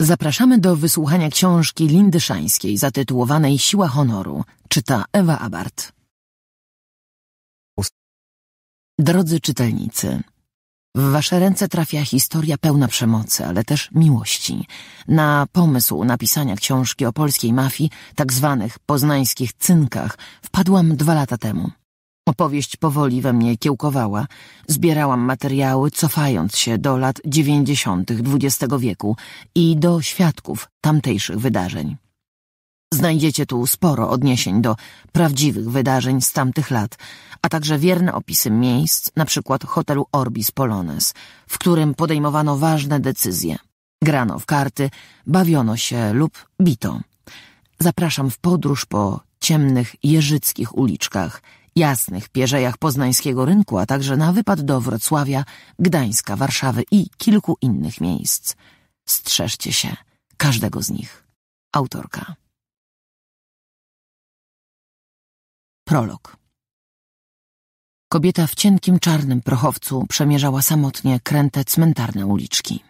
Zapraszamy do wysłuchania książki Lindy Szańskiej zatytułowanej Siła Honoru, czyta Ewa Abart. Drodzy czytelnicy, w wasze ręce trafia historia pełna przemocy, ale też miłości. Na pomysł napisania książki o polskiej mafii, tak zwanych poznańskich cynkach, wpadłam dwa lata temu. Opowieść powoli we mnie kiełkowała. Zbierałam materiały, cofając się do lat dziewięćdziesiątych XX wieku i do świadków tamtejszych wydarzeń. Znajdziecie tu sporo odniesień do prawdziwych wydarzeń z tamtych lat, a także wierne opisy miejsc, na przykład hotelu Orbis Polones, w którym podejmowano ważne decyzje. Grano w karty, bawiono się lub bito. Zapraszam w podróż po ciemnych jeżyckich uliczkach – jasnych pierzejach poznańskiego rynku, a także na wypad do Wrocławia, Gdańska, Warszawy i kilku innych miejsc. Strzeżcie się każdego z nich. Autorka. Prolog. Kobieta w cienkim czarnym prochowcu przemierzała samotnie kręte cmentarne uliczki.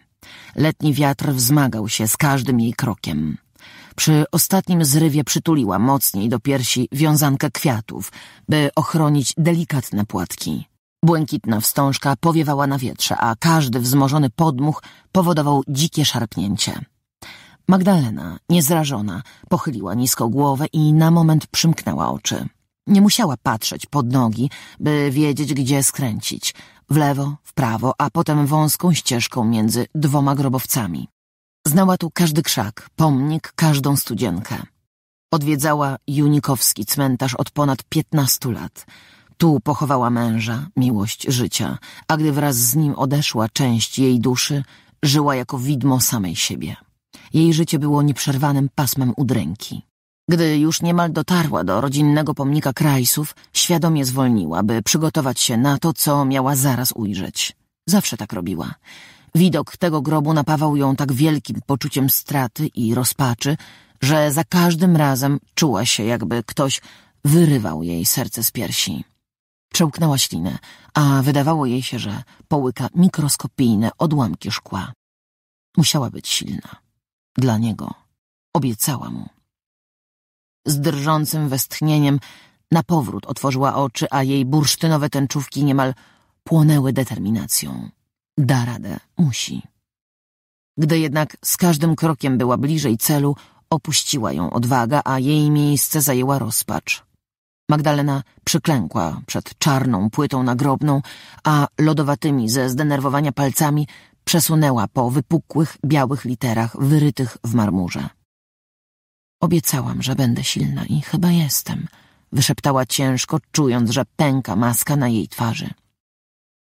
Letni wiatr wzmagał się z każdym jej krokiem. Przy ostatnim zrywie przytuliła mocniej do piersi wiązankę kwiatów, by ochronić delikatne płatki. Błękitna wstążka powiewała na wietrze, a każdy wzmożony podmuch powodował dzikie szarpnięcie. Magdalena, niezrażona, pochyliła nisko głowę i na moment przymknęła oczy. Nie musiała patrzeć pod nogi, by wiedzieć, gdzie skręcić. W lewo, w prawo, a potem wąską ścieżką między dwoma grobowcami. Znała tu każdy krzak, pomnik, każdą studzienkę. Odwiedzała Junikowski cmentarz od ponad piętnastu lat. Tu pochowała męża, miłość życia, a gdy wraz z nim odeszła część jej duszy, żyła jako widmo samej siebie. Jej życie było nieprzerwanym pasmem udręki. Gdy już niemal dotarła do rodzinnego pomnika krajsów, świadomie zwolniła, by przygotować się na to, co miała zaraz ujrzeć. Zawsze tak robiła. Widok tego grobu napawał ją tak wielkim poczuciem straty i rozpaczy, że za każdym razem czuła się, jakby ktoś wyrywał jej serce z piersi. Przełknęła ślinę, a wydawało jej się, że połyka mikroskopijne odłamki szkła. Musiała być silna. Dla niego. Obiecała mu. Z drżącym westchnieniem powrót otworzyła oczy, a jej bursztynowe tęczówki niemal płonęły determinacją. Da radę, musi. Gdy jednak z każdym krokiem była bliżej celu, opuściła ją odwaga, a jej miejsce zajęła rozpacz. Magdalena przyklękła przed czarną płytą nagrobną, a lodowatymi ze zdenerwowania palcami przesunęła po wypukłych, białych literach wyrytych w marmurze. Obiecałam, że będę silna i chyba jestem, wyszeptała ciężko, czując, że pęka maska na jej twarzy.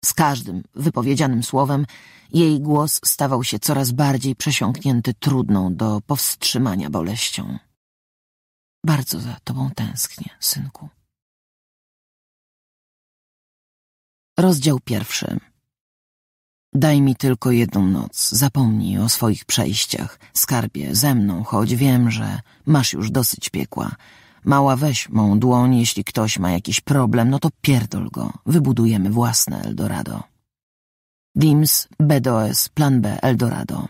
Z każdym wypowiedzianym słowem jej głos stawał się coraz bardziej przesiąknięty trudną do powstrzymania boleścią. Bardzo za tobą tęsknię, synku. Rozdział pierwszy. Daj mi tylko jedną noc, zapomnij o swoich przejściach, skarbie, ze mną, choć wiem, że masz już dosyć piekła. Mała weź mą dłoń, jeśli ktoś ma jakiś problem, no to pierdol go. Wybudujemy własne Eldorado. DIMS, BDOS, Plan B, Eldorado.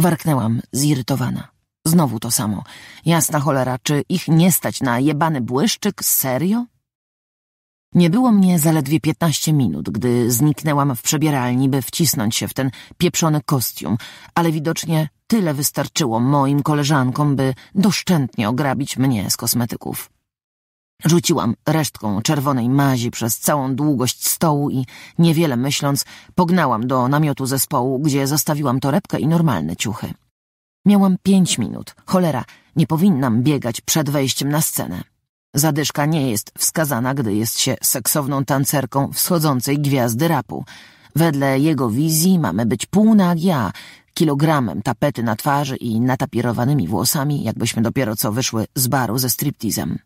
Warknęłam, zirytowana. Znowu to samo. Jasna cholera, czy ich nie stać na jebany błyszczyk? Serio? Nie było mnie zaledwie piętnaście minut, gdy zniknęłam w przebieralni, by wcisnąć się w ten pieprzony kostium, ale widocznie tyle wystarczyło moim koleżankom, by doszczętnie ograbić mnie z kosmetyków. Rzuciłam resztką czerwonej mazi przez całą długość stołu i, niewiele myśląc, pognałam do namiotu zespołu, gdzie zostawiłam torebkę i normalne ciuchy. Miałam pięć minut. Cholera, nie powinnam biegać przed wejściem na scenę. Zadyszka nie jest wskazana, gdy jest się seksowną tancerką wschodzącej gwiazdy rapu. Wedle jego wizji mamy być półnagi, a kilogramem tapety na twarzy i natapirowanymi włosami, jakbyśmy dopiero co wyszły z baru ze striptizem.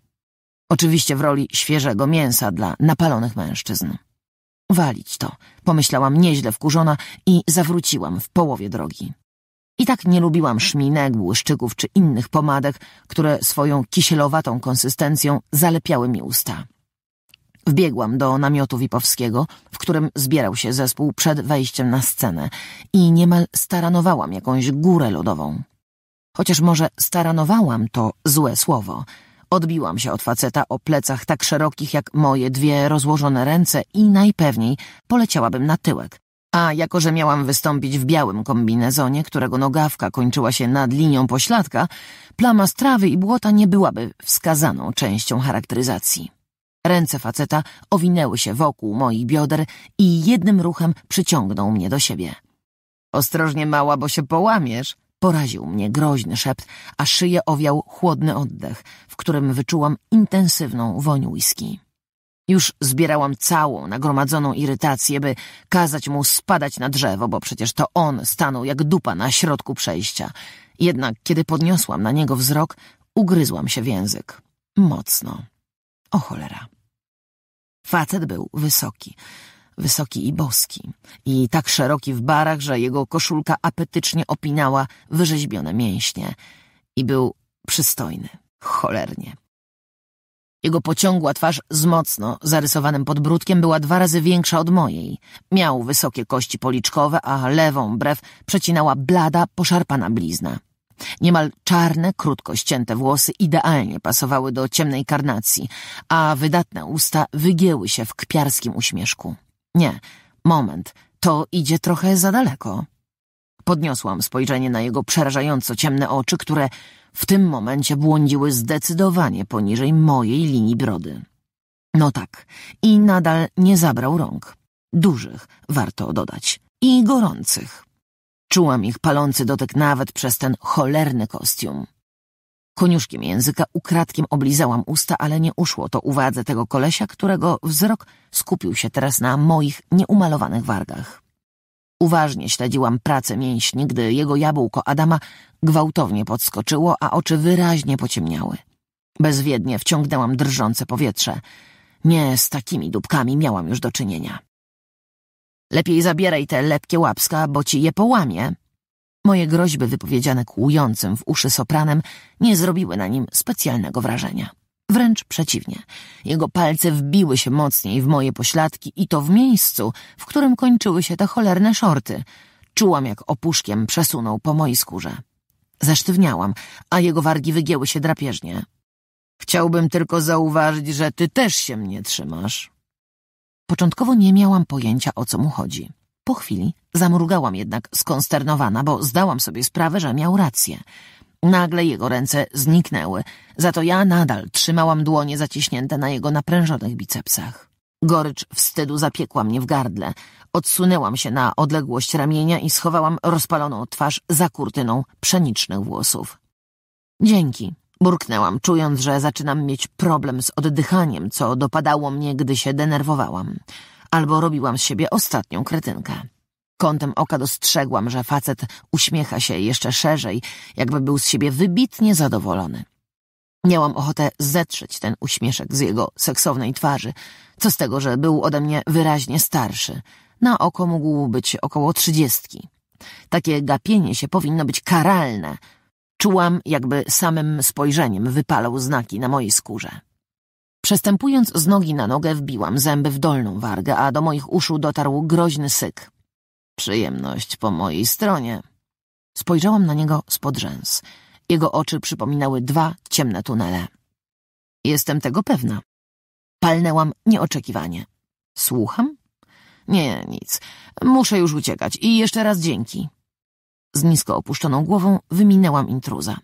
Oczywiście w roli świeżego mięsa dla napalonych mężczyzn. Walić to, pomyślałam nieźle wkurzona i zawróciłam w połowie drogi. I tak nie lubiłam szminek, błyszczyków czy innych pomadek, które swoją kisielowatą konsystencją zalepiały mi usta. Wbiegłam do namiotu Wipowskiego, w którym zbierał się zespół przed wejściem na scenę i niemal staranowałam jakąś górę lodową. Chociaż może staranowałam to złe słowo. Odbiłam się od faceta o plecach tak szerokich jak moje dwie rozłożone ręce i najpewniej poleciałabym na tyłek, a jako, że miałam wystąpić w białym kombinezonie, którego nogawka kończyła się nad linią pośladka, plama strawy i błota nie byłaby wskazaną częścią charakteryzacji. Ręce faceta owinęły się wokół moich bioder i jednym ruchem przyciągnął mnie do siebie. Ostrożnie mała, bo się połamiesz. Poraził mnie groźny szept, a szyję owiał chłodny oddech, w którym wyczułam intensywną woń whisky. Już zbierałam całą nagromadzoną irytację, by kazać mu spadać na drzewo, bo przecież to on stanął jak dupa na środku przejścia. Jednak kiedy podniosłam na niego wzrok, ugryzłam się w język. Mocno. O cholera. Facet był wysoki. Wysoki i boski. I tak szeroki w barach, że jego koszulka apetycznie opinała wyrzeźbione mięśnie. I był przystojny. Cholernie. Jego pociągła twarz z mocno zarysowanym podbródkiem była dwa razy większa od mojej. Miał wysokie kości policzkowe, a lewą brew przecinała blada, poszarpana blizna. Niemal czarne, krótko ścięte włosy idealnie pasowały do ciemnej karnacji, a wydatne usta wygięły się w kpiarskim uśmieszku. Nie, moment, to idzie trochę za daleko. Podniosłam spojrzenie na jego przerażająco ciemne oczy, które w tym momencie błądziły zdecydowanie poniżej mojej linii brody. No tak, i nadal nie zabrał rąk. Dużych, warto dodać, i gorących. Czułam ich palący dotyk nawet przez ten cholerny kostium. Koniuszkiem języka ukradkiem oblizałam usta, ale nie uszło to uwadze tego kolesia, którego wzrok skupił się teraz na moich nieumalowanych wargach. Uważnie śledziłam pracę mięśni, gdy jego jabłko Adama gwałtownie podskoczyło, a oczy wyraźnie pociemniały. Bezwiednie wciągnęłam drżące powietrze. Nie z takimi dupkami miałam już do czynienia. Lepiej zabieraj te lepkie łapska, bo ci je połamie. Moje groźby wypowiedziane kłującym w uszy sopranem nie zrobiły na nim specjalnego wrażenia. Wręcz przeciwnie. Jego palce wbiły się mocniej w moje pośladki i to w miejscu, w którym kończyły się te cholerne szorty. Czułam, jak opuszkiem przesunął po mojej skórze. Zesztywniałam, a jego wargi wygięły się drapieżnie. Chciałbym tylko zauważyć, że ty też się mnie trzymasz. Początkowo nie miałam pojęcia, o co mu chodzi. Po chwili zamrugałam jednak skonsternowana, bo zdałam sobie sprawę, że miał rację – Nagle jego ręce zniknęły, za to ja nadal trzymałam dłonie zaciśnięte na jego naprężonych bicepsach. Gorycz wstydu zapiekła mnie w gardle. Odsunęłam się na odległość ramienia i schowałam rozpaloną twarz za kurtyną pszenicznych włosów. Dzięki, burknęłam, czując, że zaczynam mieć problem z oddychaniem, co dopadało mnie, gdy się denerwowałam. Albo robiłam z siebie ostatnią kretynkę. Kątem oka dostrzegłam, że facet uśmiecha się jeszcze szerzej, jakby był z siebie wybitnie zadowolony. Miałam ochotę zetrzeć ten uśmieszek z jego seksownej twarzy, co z tego, że był ode mnie wyraźnie starszy. Na oko mógł być około trzydziestki. Takie gapienie się powinno być karalne. Czułam, jakby samym spojrzeniem wypalał znaki na mojej skórze. Przestępując z nogi na nogę, wbiłam zęby w dolną wargę, a do moich uszu dotarł groźny syk. Przyjemność po mojej stronie. Spojrzałam na niego spod rzęs. Jego oczy przypominały dwa ciemne tunele. Jestem tego pewna. Palnęłam nieoczekiwanie. Słucham? Nie, nic. Muszę już uciekać i jeszcze raz dzięki. Z nisko opuszczoną głową wyminęłam intruza.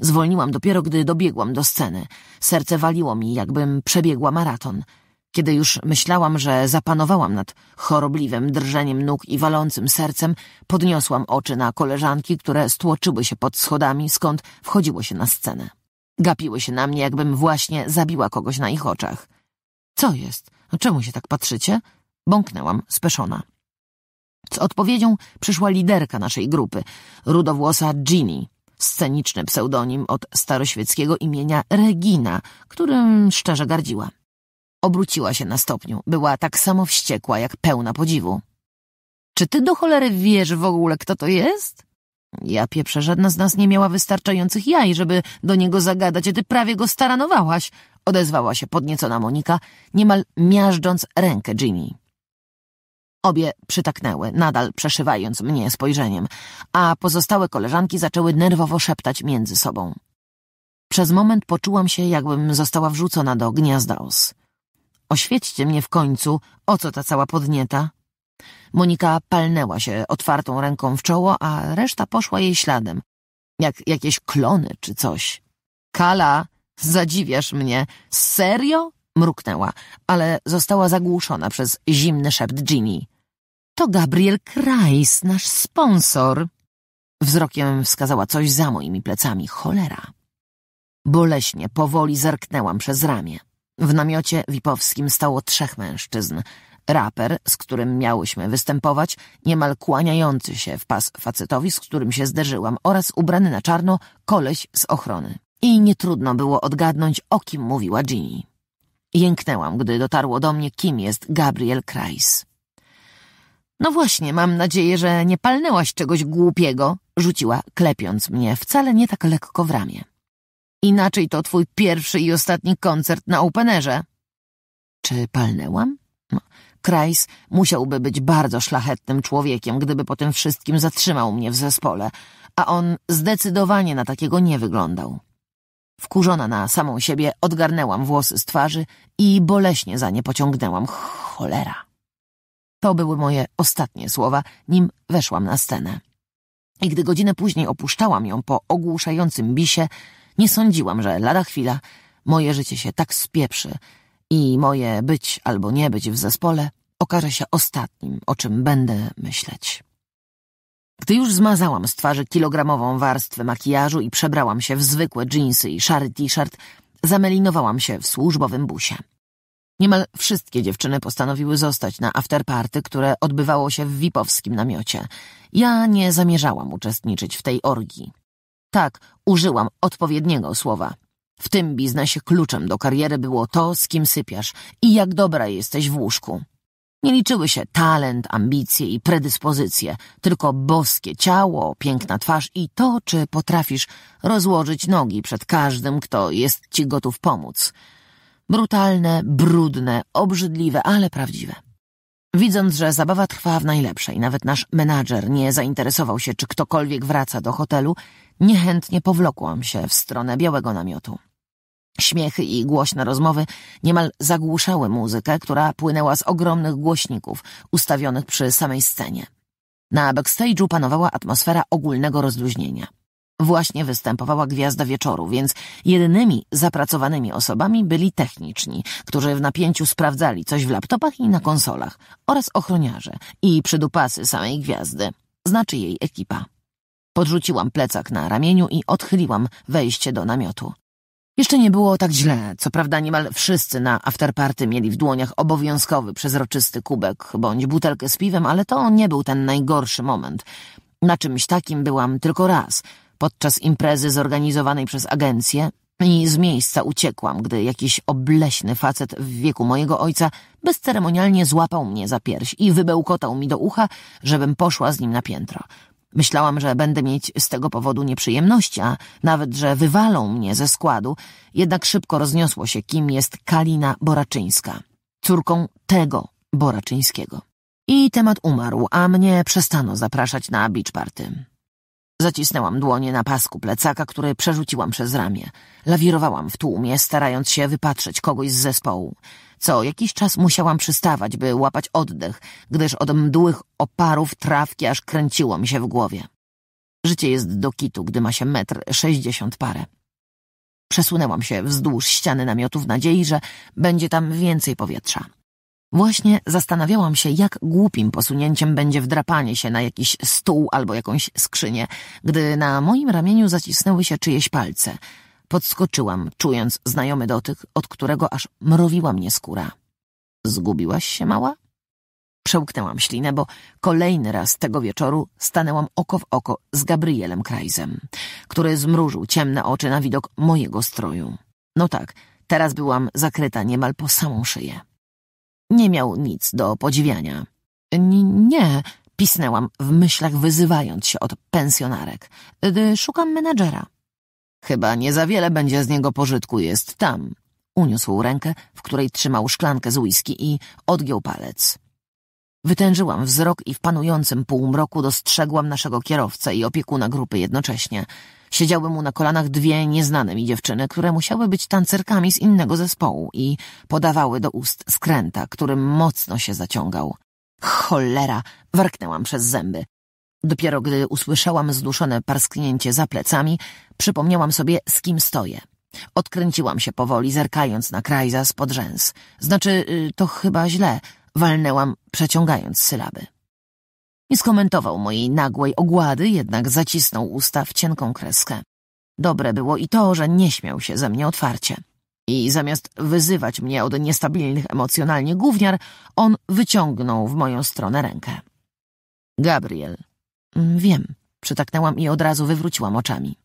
Zwolniłam dopiero, gdy dobiegłam do sceny. Serce waliło mi, jakbym przebiegła maraton. Kiedy już myślałam, że zapanowałam nad chorobliwym drżeniem nóg i walącym sercem, podniosłam oczy na koleżanki, które stłoczyły się pod schodami, skąd wchodziło się na scenę. Gapiły się na mnie, jakbym właśnie zabiła kogoś na ich oczach. Co jest? No czemu się tak patrzycie? Bąknęłam, speszona. Z odpowiedzią przyszła liderka naszej grupy, rudowłosa Ginny, sceniczny pseudonim od staroświeckiego imienia Regina, którym szczerze gardziła. Obróciła się na stopniu. Była tak samo wściekła, jak pełna podziwu. Czy ty do cholery wiesz w ogóle, kto to jest? Ja pieprzę, żadna z nas nie miała wystarczających jaj, żeby do niego zagadać, a ty prawie go staranowałaś, odezwała się podniecona Monika, niemal miażdżąc rękę Jimmy. Obie przytaknęły, nadal przeszywając mnie spojrzeniem, a pozostałe koleżanki zaczęły nerwowo szeptać między sobą. Przez moment poczułam się, jakbym została wrzucona do gniazda os. Oświećcie mnie w końcu, o co ta cała podnieta. Monika palnęła się otwartą ręką w czoło, a reszta poszła jej śladem. Jak jakieś klony czy coś. Kala, zadziwiasz mnie. Serio? Mruknęła, ale została zagłuszona przez zimny szept Ginny. To Gabriel Kreis, nasz sponsor. Wzrokiem wskazała coś za moimi plecami. Cholera. Boleśnie powoli zerknęłam przez ramię. W namiocie wipowskim stało trzech mężczyzn. Raper, z którym miałyśmy występować, niemal kłaniający się w pas facetowi, z którym się zderzyłam, oraz ubrany na czarno koleś z ochrony. I nietrudno było odgadnąć, o kim mówiła Ginny. Jęknęłam, gdy dotarło do mnie, kim jest Gabriel Kreis. No właśnie, mam nadzieję, że nie palnęłaś czegoś głupiego, rzuciła, klepiąc mnie wcale nie tak lekko w ramię. Inaczej to twój pierwszy i ostatni koncert na openerze. Czy palnęłam? No, Krajs musiałby być bardzo szlachetnym człowiekiem, gdyby po tym wszystkim zatrzymał mnie w zespole, a on zdecydowanie na takiego nie wyglądał. Wkurzona na samą siebie, odgarnęłam włosy z twarzy i boleśnie za nie pociągnęłam. Cholera! To były moje ostatnie słowa, nim weszłam na scenę. I gdy godzinę później opuszczałam ją po ogłuszającym bisie, nie sądziłam, że lada chwila moje życie się tak spieprzy i moje być albo nie być w zespole okaże się ostatnim, o czym będę myśleć. Gdy już zmazałam z twarzy kilogramową warstwę makijażu i przebrałam się w zwykłe dżinsy i szary t-shirt, zamelinowałam się w służbowym busie. Niemal wszystkie dziewczyny postanowiły zostać na afterparty, które odbywało się w Wipowskim namiocie. Ja nie zamierzałam uczestniczyć w tej orgii. Tak, użyłam odpowiedniego słowa. W tym biznesie kluczem do kariery było to, z kim sypiasz i jak dobra jesteś w łóżku. Nie liczyły się talent, ambicje i predyspozycje, tylko boskie ciało, piękna twarz i to, czy potrafisz rozłożyć nogi przed każdym, kto jest ci gotów pomóc. Brutalne, brudne, obrzydliwe, ale prawdziwe. Widząc, że zabawa trwa w najlepszej, nawet nasz menadżer nie zainteresował się, czy ktokolwiek wraca do hotelu, Niechętnie powlokłam się w stronę białego namiotu. Śmiechy i głośne rozmowy niemal zagłuszały muzykę, która płynęła z ogromnych głośników ustawionych przy samej scenie. Na backstage'u panowała atmosfera ogólnego rozluźnienia. Właśnie występowała gwiazda wieczoru, więc jedynymi zapracowanymi osobami byli techniczni, którzy w napięciu sprawdzali coś w laptopach i na konsolach, oraz ochroniarze i przydupasy samej gwiazdy, znaczy jej ekipa. Podrzuciłam plecak na ramieniu i odchyliłam wejście do namiotu. Jeszcze nie było tak źle. Co prawda niemal wszyscy na afterparty mieli w dłoniach obowiązkowy przezroczysty kubek bądź butelkę z piwem, ale to nie był ten najgorszy moment. Na czymś takim byłam tylko raz, podczas imprezy zorganizowanej przez agencję i z miejsca uciekłam, gdy jakiś obleśny facet w wieku mojego ojca bezceremonialnie złapał mnie za pierś i wybełkotał mi do ucha, żebym poszła z nim na piętro. Myślałam, że będę mieć z tego powodu nieprzyjemności, a nawet, że wywalą mnie ze składu, jednak szybko rozniosło się, kim jest Kalina Boraczyńska, córką tego Boraczyńskiego. I temat umarł, a mnie przestano zapraszać na beach party. Zacisnęłam dłonie na pasku plecaka, który przerzuciłam przez ramię. Lawirowałam w tłumie, starając się wypatrzeć kogoś z zespołu. Co jakiś czas musiałam przystawać, by łapać oddech, gdyż od mdłych oparów trawki aż kręciło mi się w głowie. Życie jest do kitu, gdy ma się metr sześćdziesiąt parę. Przesunęłam się wzdłuż ściany namiotu w nadziei, że będzie tam więcej powietrza. Właśnie zastanawiałam się, jak głupim posunięciem będzie wdrapanie się na jakiś stół albo jakąś skrzynię, gdy na moim ramieniu zacisnęły się czyjeś palce – Podskoczyłam, czując znajomy dotyk, od którego aż mrowiła mnie skóra. Zgubiłaś się, mała? Przełknęłam ślinę, bo kolejny raz tego wieczoru stanęłam oko w oko z Gabrielem Krajzem, który zmrużył ciemne oczy na widok mojego stroju. No tak, teraz byłam zakryta niemal po samą szyję. Nie miał nic do podziwiania. N nie, pisnęłam w myślach, wyzywając się od pensjonarek. D szukam menadżera. Chyba nie za wiele będzie z niego pożytku, jest tam. Uniósł rękę, w której trzymał szklankę z whisky i odgiął palec. Wytężyłam wzrok i w panującym półmroku dostrzegłam naszego kierowcę i opiekuna grupy jednocześnie. Siedziały mu na kolanach dwie nieznane mi dziewczyny, które musiały być tancerkami z innego zespołu i podawały do ust skręta, którym mocno się zaciągał. Cholera! Warknęłam przez zęby. Dopiero gdy usłyszałam zduszone parsknięcie za plecami, przypomniałam sobie, z kim stoję. Odkręciłam się powoli, zerkając na za spod rzęs. Znaczy, y, to chyba źle, walnęłam, przeciągając sylaby. Nie skomentował mojej nagłej ogłady, jednak zacisnął usta w cienką kreskę. Dobre było i to, że nie śmiał się ze mnie otwarcie. I zamiast wyzywać mnie od niestabilnych emocjonalnie gówniar, on wyciągnął w moją stronę rękę. Gabriel, Mm, wiem, przytaknęłam i od razu wywróciłam oczami.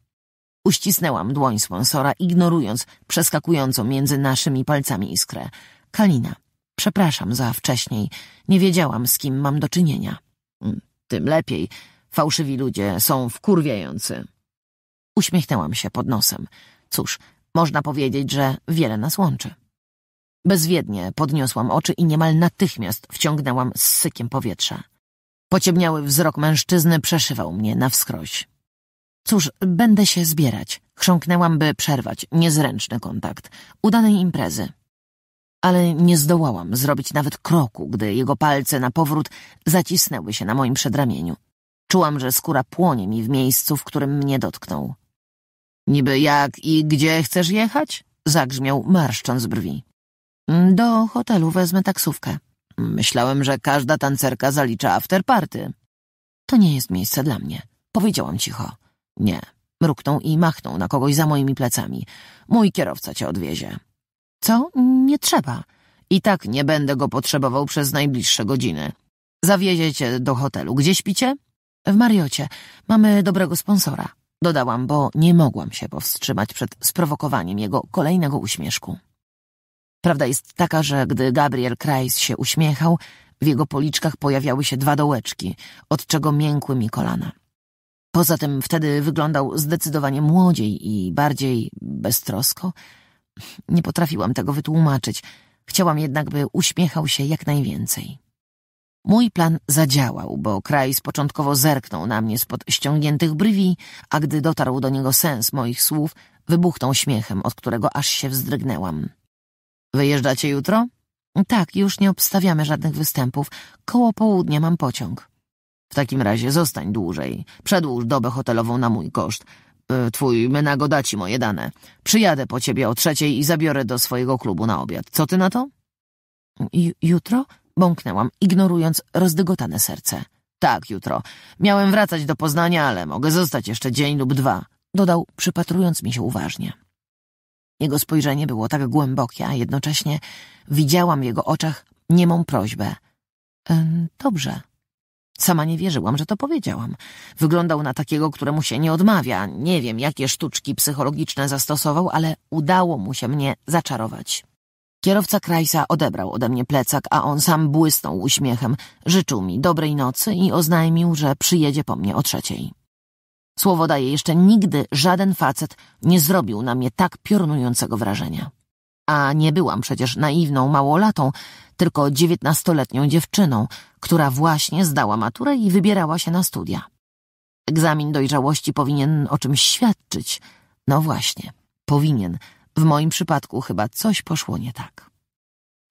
Uścisnęłam dłoń sponsora, ignorując przeskakującą między naszymi palcami iskrę. Kalina, przepraszam za wcześniej. Nie wiedziałam, z kim mam do czynienia. Mm, tym lepiej. Fałszywi ludzie są wkurwiający. Uśmiechnęłam się pod nosem. Cóż, można powiedzieć, że wiele nas łączy. Bezwiednie podniosłam oczy i niemal natychmiast wciągnęłam z sykiem powietrza. Pociemniały wzrok mężczyzny przeszywał mnie na wskroś. Cóż, będę się zbierać. Chrząknęłam, by przerwać niezręczny kontakt udanej imprezy. Ale nie zdołałam zrobić nawet kroku, gdy jego palce na powrót zacisnęły się na moim przedramieniu. Czułam, że skóra płonie mi w miejscu, w którym mnie dotknął. Niby jak i gdzie chcesz jechać? Zagrzmiał, marszcząc brwi. Do hotelu wezmę taksówkę. Myślałem, że każda tancerka zalicza afterparty. To nie jest miejsce dla mnie. Powiedziałam cicho. Nie. Mruknął i machnął na kogoś za moimi plecami. Mój kierowca cię odwiezie. Co? Nie trzeba. I tak nie będę go potrzebował przez najbliższe godziny. Zawiezie cię do hotelu. Gdzie śpicie? W Mariocie. Mamy dobrego sponsora. Dodałam, bo nie mogłam się powstrzymać przed sprowokowaniem jego kolejnego uśmieszku. Prawda jest taka, że gdy Gabriel Kreis się uśmiechał, w jego policzkach pojawiały się dwa dołeczki, od czego miękły mi kolana. Poza tym wtedy wyglądał zdecydowanie młodziej i bardziej beztrosko. Nie potrafiłam tego wytłumaczyć. Chciałam jednak, by uśmiechał się jak najwięcej. Mój plan zadziałał, bo Krajs początkowo zerknął na mnie spod ściągniętych brwi, a gdy dotarł do niego sens moich słów, wybuchnął śmiechem, od którego aż się wzdrygnęłam. Wyjeżdżacie jutro? Tak, już nie obstawiamy żadnych występów. Koło południa mam pociąg. W takim razie zostań dłużej. Przedłuż dobę hotelową na mój koszt. E, twój Menago da ci moje dane. Przyjadę po ciebie o trzeciej i zabiorę do swojego klubu na obiad. Co ty na to? J jutro? Bąknęłam, ignorując rozdygotane serce. Tak, jutro. Miałem wracać do Poznania, ale mogę zostać jeszcze dzień lub dwa. Dodał, przypatrując mi się uważnie. Jego spojrzenie było tak głębokie, a jednocześnie widziałam w jego oczach niemą prośbę. dobrze. Sama nie wierzyłam, że to powiedziałam. Wyglądał na takiego, któremu się nie odmawia. Nie wiem, jakie sztuczki psychologiczne zastosował, ale udało mu się mnie zaczarować. Kierowca Krajsa odebrał ode mnie plecak, a on sam błysnął uśmiechem. Życzył mi dobrej nocy i oznajmił, że przyjedzie po mnie o trzeciej. Słowo daję, jeszcze nigdy żaden facet nie zrobił na mnie tak piorunującego wrażenia. A nie byłam przecież naiwną małolatą, tylko dziewiętnastoletnią dziewczyną, która właśnie zdała maturę i wybierała się na studia. Egzamin dojrzałości powinien o czymś świadczyć. No właśnie, powinien. W moim przypadku chyba coś poszło nie tak.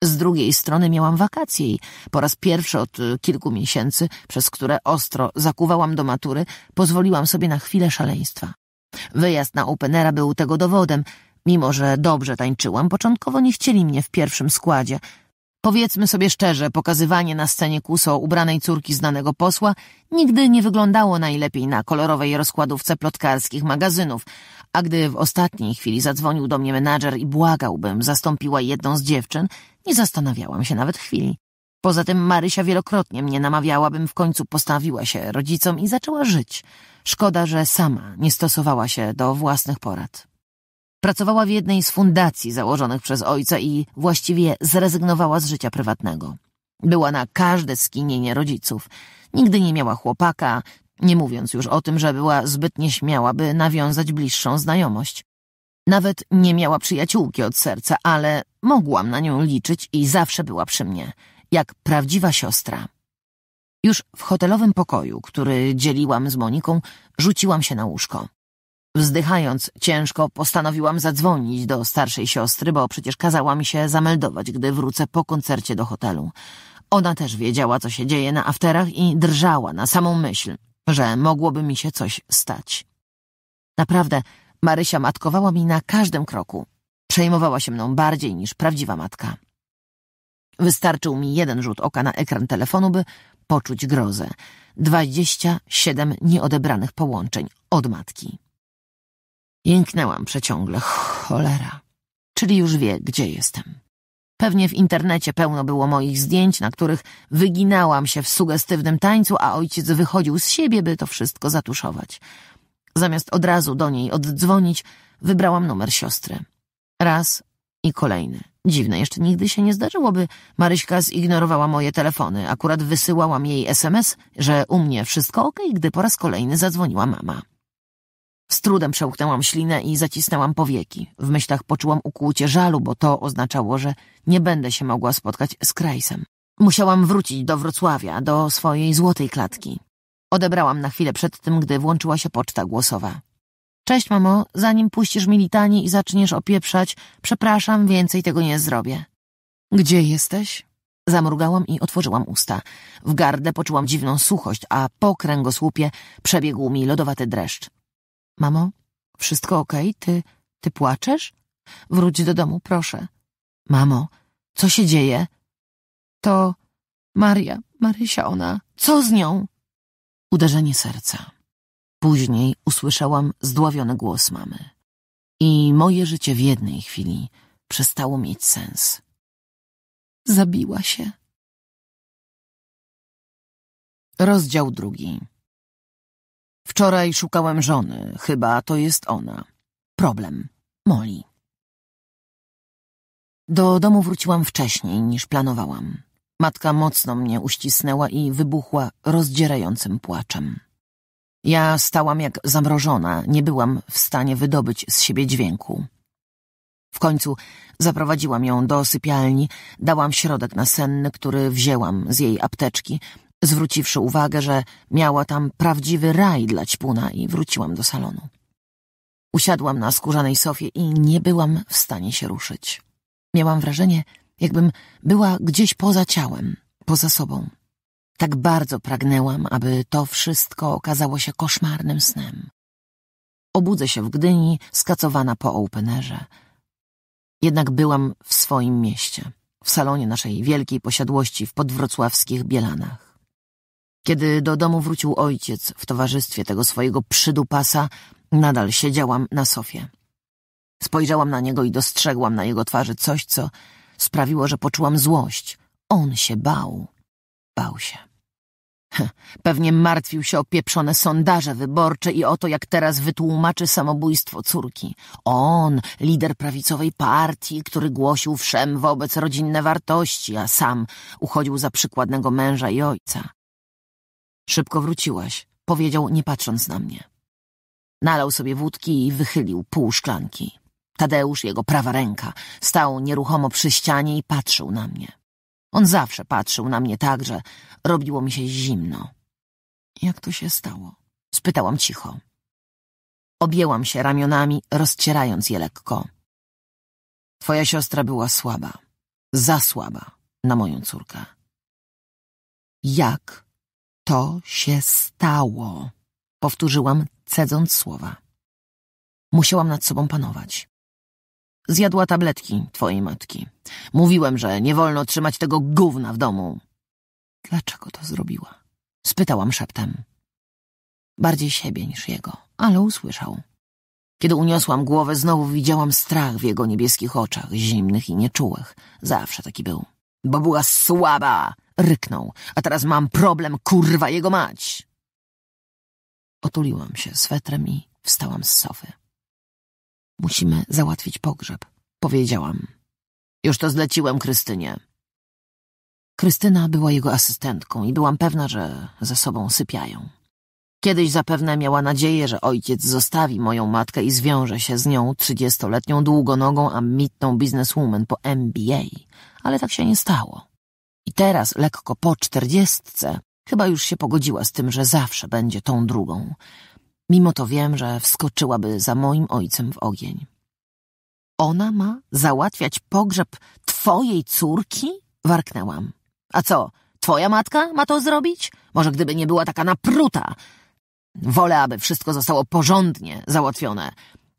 Z drugiej strony miałam wakacje i po raz pierwszy od y, kilku miesięcy, przez które ostro zakuwałam do matury, pozwoliłam sobie na chwilę szaleństwa. Wyjazd na Openera był tego dowodem. Mimo, że dobrze tańczyłam, początkowo nie chcieli mnie w pierwszym składzie. Powiedzmy sobie szczerze, pokazywanie na scenie kuso ubranej córki znanego posła nigdy nie wyglądało najlepiej na kolorowej rozkładówce plotkarskich magazynów, a gdy w ostatniej chwili zadzwonił do mnie menadżer i błagał, bym zastąpiła jedną z dziewczyn, nie zastanawiałam się nawet chwili. Poza tym Marysia wielokrotnie mnie namawiała, bym w końcu postawiła się rodzicom i zaczęła żyć. Szkoda, że sama nie stosowała się do własnych porad. Pracowała w jednej z fundacji założonych przez ojca i właściwie zrezygnowała z życia prywatnego. Była na każde skinienie rodziców. Nigdy nie miała chłopaka, nie mówiąc już o tym, że była zbyt nieśmiała, by nawiązać bliższą znajomość. Nawet nie miała przyjaciółki od serca, ale mogłam na nią liczyć i zawsze była przy mnie, jak prawdziwa siostra. Już w hotelowym pokoju, który dzieliłam z Moniką, rzuciłam się na łóżko. Wzdychając ciężko, postanowiłam zadzwonić do starszej siostry, bo przecież kazała mi się zameldować, gdy wrócę po koncercie do hotelu. Ona też wiedziała, co się dzieje na afterach i drżała na samą myśl, że mogłoby mi się coś stać. Naprawdę Marysia matkowała mi na każdym kroku. Przejmowała się mną bardziej niż prawdziwa matka. Wystarczył mi jeden rzut oka na ekran telefonu, by poczuć grozę. Dwadzieścia siedem nieodebranych połączeń od matki. Jęknęłam przeciągle. Cholera. Czyli już wie, gdzie jestem. Pewnie w internecie pełno było moich zdjęć, na których wyginałam się w sugestywnym tańcu, a ojciec wychodził z siebie, by to wszystko zatuszować. Zamiast od razu do niej oddzwonić, wybrałam numer siostry. Raz i kolejny. Dziwne, jeszcze nigdy się nie zdarzyłoby, Maryśka zignorowała moje telefony. Akurat wysyłałam jej SMS, że u mnie wszystko ok, gdy po raz kolejny zadzwoniła mama. Z trudem przełknęłam ślinę i zacisnęłam powieki. W myślach poczułam ukłucie żalu, bo to oznaczało, że nie będę się mogła spotkać z Krajsem. Musiałam wrócić do Wrocławia, do swojej złotej klatki. Odebrałam na chwilę przed tym, gdy włączyła się poczta głosowa. Cześć, mamo, zanim puścisz mi litanie i zaczniesz opieprzać, przepraszam, więcej tego nie zrobię. Gdzie jesteś? Zamrugałam i otworzyłam usta. W gardle poczułam dziwną suchość, a po kręgosłupie przebiegł mi lodowaty dreszcz. Mamo, wszystko okej? Okay? Ty, ty płaczesz? Wróć do domu, proszę. Mamo, co się dzieje? To Maria, Marysia ona. Co z nią? uderzenie serca. Później usłyszałam zdławiony głos mamy. I moje życie w jednej chwili przestało mieć sens. Zabiła się. Rozdział drugi. Wczoraj szukałem żony, chyba to jest ona. Problem. Moli. Do domu wróciłam wcześniej niż planowałam. Matka mocno mnie uścisnęła i wybuchła rozdzierającym płaczem. Ja stałam jak zamrożona, nie byłam w stanie wydobyć z siebie dźwięku. W końcu zaprowadziłam ją do sypialni, dałam środek nasenny, który wzięłam z jej apteczki, zwróciwszy uwagę, że miała tam prawdziwy raj dla ćpuna i wróciłam do salonu. Usiadłam na skórzanej sofie i nie byłam w stanie się ruszyć. Miałam wrażenie, jakbym była gdzieś poza ciałem, poza sobą. Tak bardzo pragnęłam, aby to wszystko okazało się koszmarnym snem. Obudzę się w Gdyni, skacowana po openerze. Jednak byłam w swoim mieście, w salonie naszej wielkiej posiadłości w podwrocławskich Bielanach. Kiedy do domu wrócił ojciec w towarzystwie tego swojego przydupasa, nadal siedziałam na sofie. Spojrzałam na niego i dostrzegłam na jego twarzy coś, co sprawiło, że poczułam złość. On się bał. Bał się. Pewnie martwił się o pieprzone sondaże wyborcze i o to, jak teraz wytłumaczy samobójstwo córki. On, lider prawicowej partii, który głosił wszem wobec rodzinne wartości, a sam uchodził za przykładnego męża i ojca. Szybko wróciłaś, powiedział, nie patrząc na mnie. Nalał sobie wódki i wychylił pół szklanki. Tadeusz, jego prawa ręka, stał nieruchomo przy ścianie i patrzył na mnie. On zawsze patrzył na mnie tak, że robiło mi się zimno. Jak to się stało? Spytałam cicho. Objęłam się ramionami, rozcierając je lekko. Twoja siostra była słaba. Za słaba na moją córkę. Jak to się stało? Powtórzyłam, cedząc słowa. Musiałam nad sobą panować. Zjadła tabletki twojej matki. Mówiłem, że nie wolno trzymać tego gówna w domu. Dlaczego to zrobiła? Spytałam szeptem. Bardziej siebie niż jego, ale usłyszał. Kiedy uniosłam głowę, znowu widziałam strach w jego niebieskich oczach, zimnych i nieczułych. Zawsze taki był. Bo była słaba! Ryknął. A teraz mam problem, kurwa, jego mać! Otuliłam się swetrem i wstałam z sofy. Musimy załatwić pogrzeb, powiedziałam. Już to zleciłem Krystynie. Krystyna była jego asystentką i byłam pewna, że ze sobą sypiają. Kiedyś zapewne miała nadzieję, że ojciec zostawi moją matkę i zwiąże się z nią, trzydziestoletnią długonogą, ambitną bizneswoman po MBA, ale tak się nie stało. I teraz, lekko po czterdziestce, chyba już się pogodziła z tym, że zawsze będzie tą drugą, Mimo to wiem, że wskoczyłaby za moim ojcem w ogień. Ona ma załatwiać pogrzeb twojej córki? Warknęłam. A co, twoja matka ma to zrobić? Może gdyby nie była taka napruta. Wolę, aby wszystko zostało porządnie załatwione.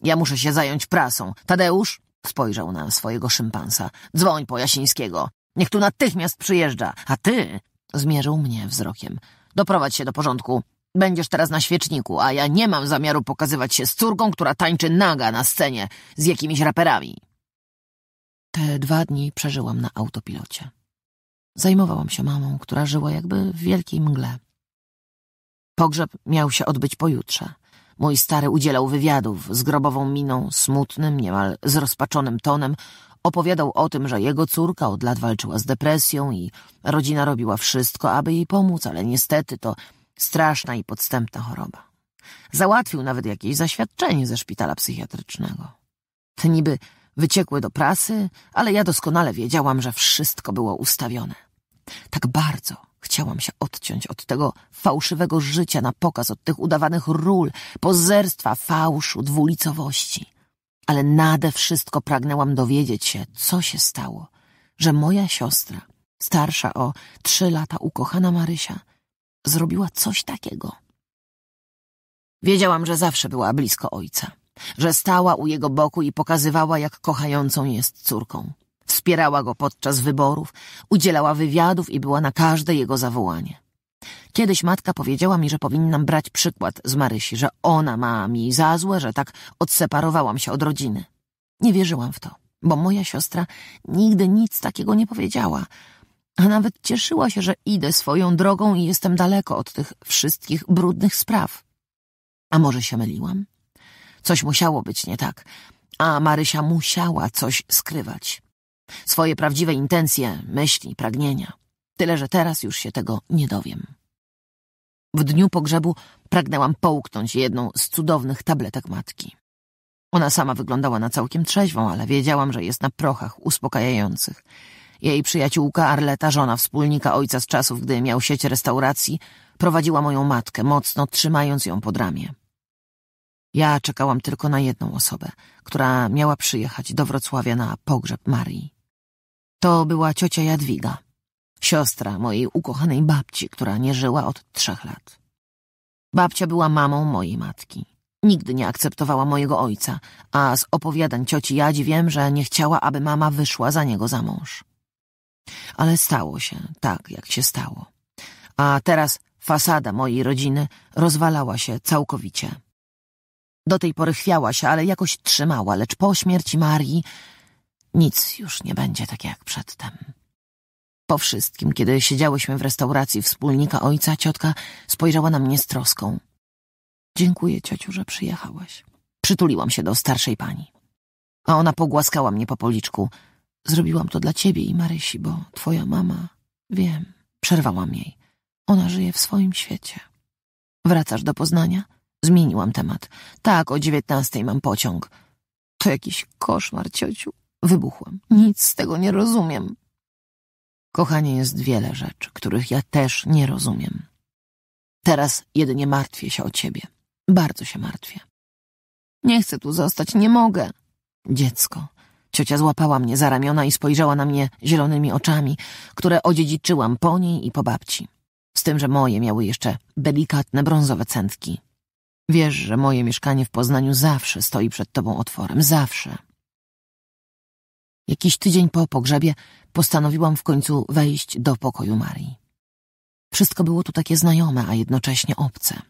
Ja muszę się zająć prasą. Tadeusz spojrzał na swojego szympansa. Dzwoń po Jasińskiego. Niech tu natychmiast przyjeżdża. A ty zmierzył mnie wzrokiem. Doprowadź się do porządku. Będziesz teraz na świeczniku, a ja nie mam zamiaru pokazywać się z córką, która tańczy naga na scenie z jakimiś raperami. Te dwa dni przeżyłam na autopilocie. Zajmowałam się mamą, która żyła jakby w wielkiej mgle. Pogrzeb miał się odbyć pojutrze. Mój stary udzielał wywiadów z grobową miną, smutnym, niemal zrozpaczonym tonem. Opowiadał o tym, że jego córka od lat walczyła z depresją i rodzina robiła wszystko, aby jej pomóc, ale niestety to Straszna i podstępna choroba. Załatwił nawet jakieś zaświadczenie ze szpitala psychiatrycznego. Te niby wyciekły do prasy, ale ja doskonale wiedziałam, że wszystko było ustawione. Tak bardzo chciałam się odciąć od tego fałszywego życia na pokaz, od tych udawanych ról, pozerstwa, fałszu, dwulicowości. Ale nade wszystko pragnęłam dowiedzieć się, co się stało, że moja siostra, starsza o trzy lata ukochana Marysia, zrobiła coś takiego. Wiedziałam, że zawsze była blisko ojca, że stała u jego boku i pokazywała, jak kochającą jest córką. Wspierała go podczas wyborów, udzielała wywiadów i była na każde jego zawołanie. Kiedyś matka powiedziała mi, że powinnam brać przykład z Marysi, że ona ma mi za złe, że tak odseparowałam się od rodziny. Nie wierzyłam w to, bo moja siostra nigdy nic takiego nie powiedziała, a nawet cieszyła się, że idę swoją drogą i jestem daleko od tych wszystkich brudnych spraw. A może się myliłam? Coś musiało być nie tak, a Marysia musiała coś skrywać. Swoje prawdziwe intencje, myśli, pragnienia. Tyle, że teraz już się tego nie dowiem. W dniu pogrzebu pragnęłam połknąć jedną z cudownych tabletek matki. Ona sama wyglądała na całkiem trzeźwą, ale wiedziałam, że jest na prochach uspokajających – jej przyjaciółka Arleta, żona wspólnika ojca z czasów, gdy miał sieć restauracji, prowadziła moją matkę, mocno trzymając ją pod ramię. Ja czekałam tylko na jedną osobę, która miała przyjechać do Wrocławia na pogrzeb Marii. To była ciocia Jadwiga, siostra mojej ukochanej babci, która nie żyła od trzech lat. Babcia była mamą mojej matki. Nigdy nie akceptowała mojego ojca, a z opowiadań cioci Jadzi wiem, że nie chciała, aby mama wyszła za niego za mąż. Ale stało się tak, jak się stało. A teraz fasada mojej rodziny rozwalała się całkowicie. Do tej pory chwiała się, ale jakoś trzymała, lecz po śmierci Marii nic już nie będzie tak jak przedtem. Po wszystkim, kiedy siedziałyśmy w restauracji wspólnika ojca, ciotka spojrzała na mnie z troską. Dziękuję, ciociu, że przyjechałaś. Przytuliłam się do starszej pani. A ona pogłaskała mnie po policzku, Zrobiłam to dla ciebie i Marysi, bo twoja mama, wiem, przerwałam jej. Ona żyje w swoim świecie. Wracasz do Poznania? Zmieniłam temat. Tak, o dziewiętnastej mam pociąg. To jakiś koszmar, ciociu. Wybuchłam. Nic z tego nie rozumiem. Kochanie, jest wiele rzeczy, których ja też nie rozumiem. Teraz jedynie martwię się o ciebie. Bardzo się martwię. Nie chcę tu zostać, nie mogę. Dziecko, Ciocia złapała mnie za ramiona i spojrzała na mnie zielonymi oczami, które odziedziczyłam po niej i po babci. Z tym, że moje miały jeszcze delikatne brązowe centki. Wiesz, że moje mieszkanie w Poznaniu zawsze stoi przed tobą otworem, zawsze. Jakiś tydzień po pogrzebie postanowiłam w końcu wejść do pokoju Marii. Wszystko było tu takie znajome, a jednocześnie obce.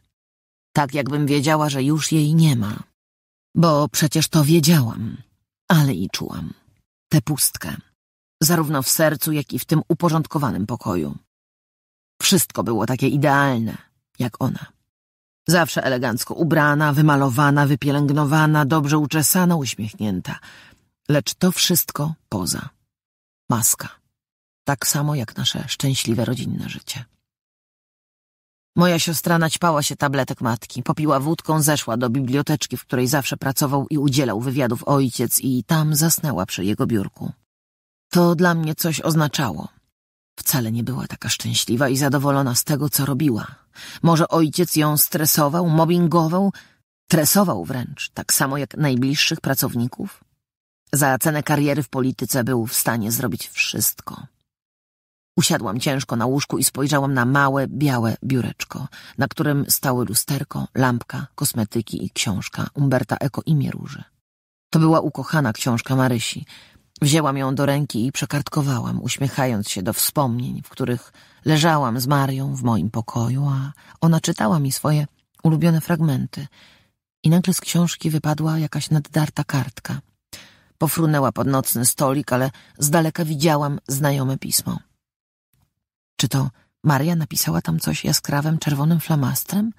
Tak jakbym wiedziała, że już jej nie ma. Bo przecież to wiedziałam ale i czułam. Tę pustkę. Zarówno w sercu, jak i w tym uporządkowanym pokoju. Wszystko było takie idealne, jak ona. Zawsze elegancko ubrana, wymalowana, wypielęgnowana, dobrze uczesana, uśmiechnięta. Lecz to wszystko poza. Maska. Tak samo jak nasze szczęśliwe rodzinne życie. Moja siostra naćpała się tabletek matki, popiła wódką, zeszła do biblioteczki, w której zawsze pracował i udzielał wywiadów ojciec i tam zasnęła przy jego biurku. To dla mnie coś oznaczało. Wcale nie była taka szczęśliwa i zadowolona z tego, co robiła. Może ojciec ją stresował, mobbingował, tresował wręcz, tak samo jak najbliższych pracowników? Za cenę kariery w polityce był w stanie zrobić wszystko. Usiadłam ciężko na łóżku i spojrzałam na małe, białe biureczko, na którym stały lusterko, lampka, kosmetyki i książka Umberta Eco i róży. To była ukochana książka Marysi. Wzięłam ją do ręki i przekartkowałam, uśmiechając się do wspomnień, w których leżałam z Marią w moim pokoju, a ona czytała mi swoje ulubione fragmenty. I nagle z książki wypadła jakaś naddarta kartka. Pofrunęła pod nocny stolik, ale z daleka widziałam znajome pismo. Czy to Maria napisała tam coś jaskrawym, czerwonym flamastrem?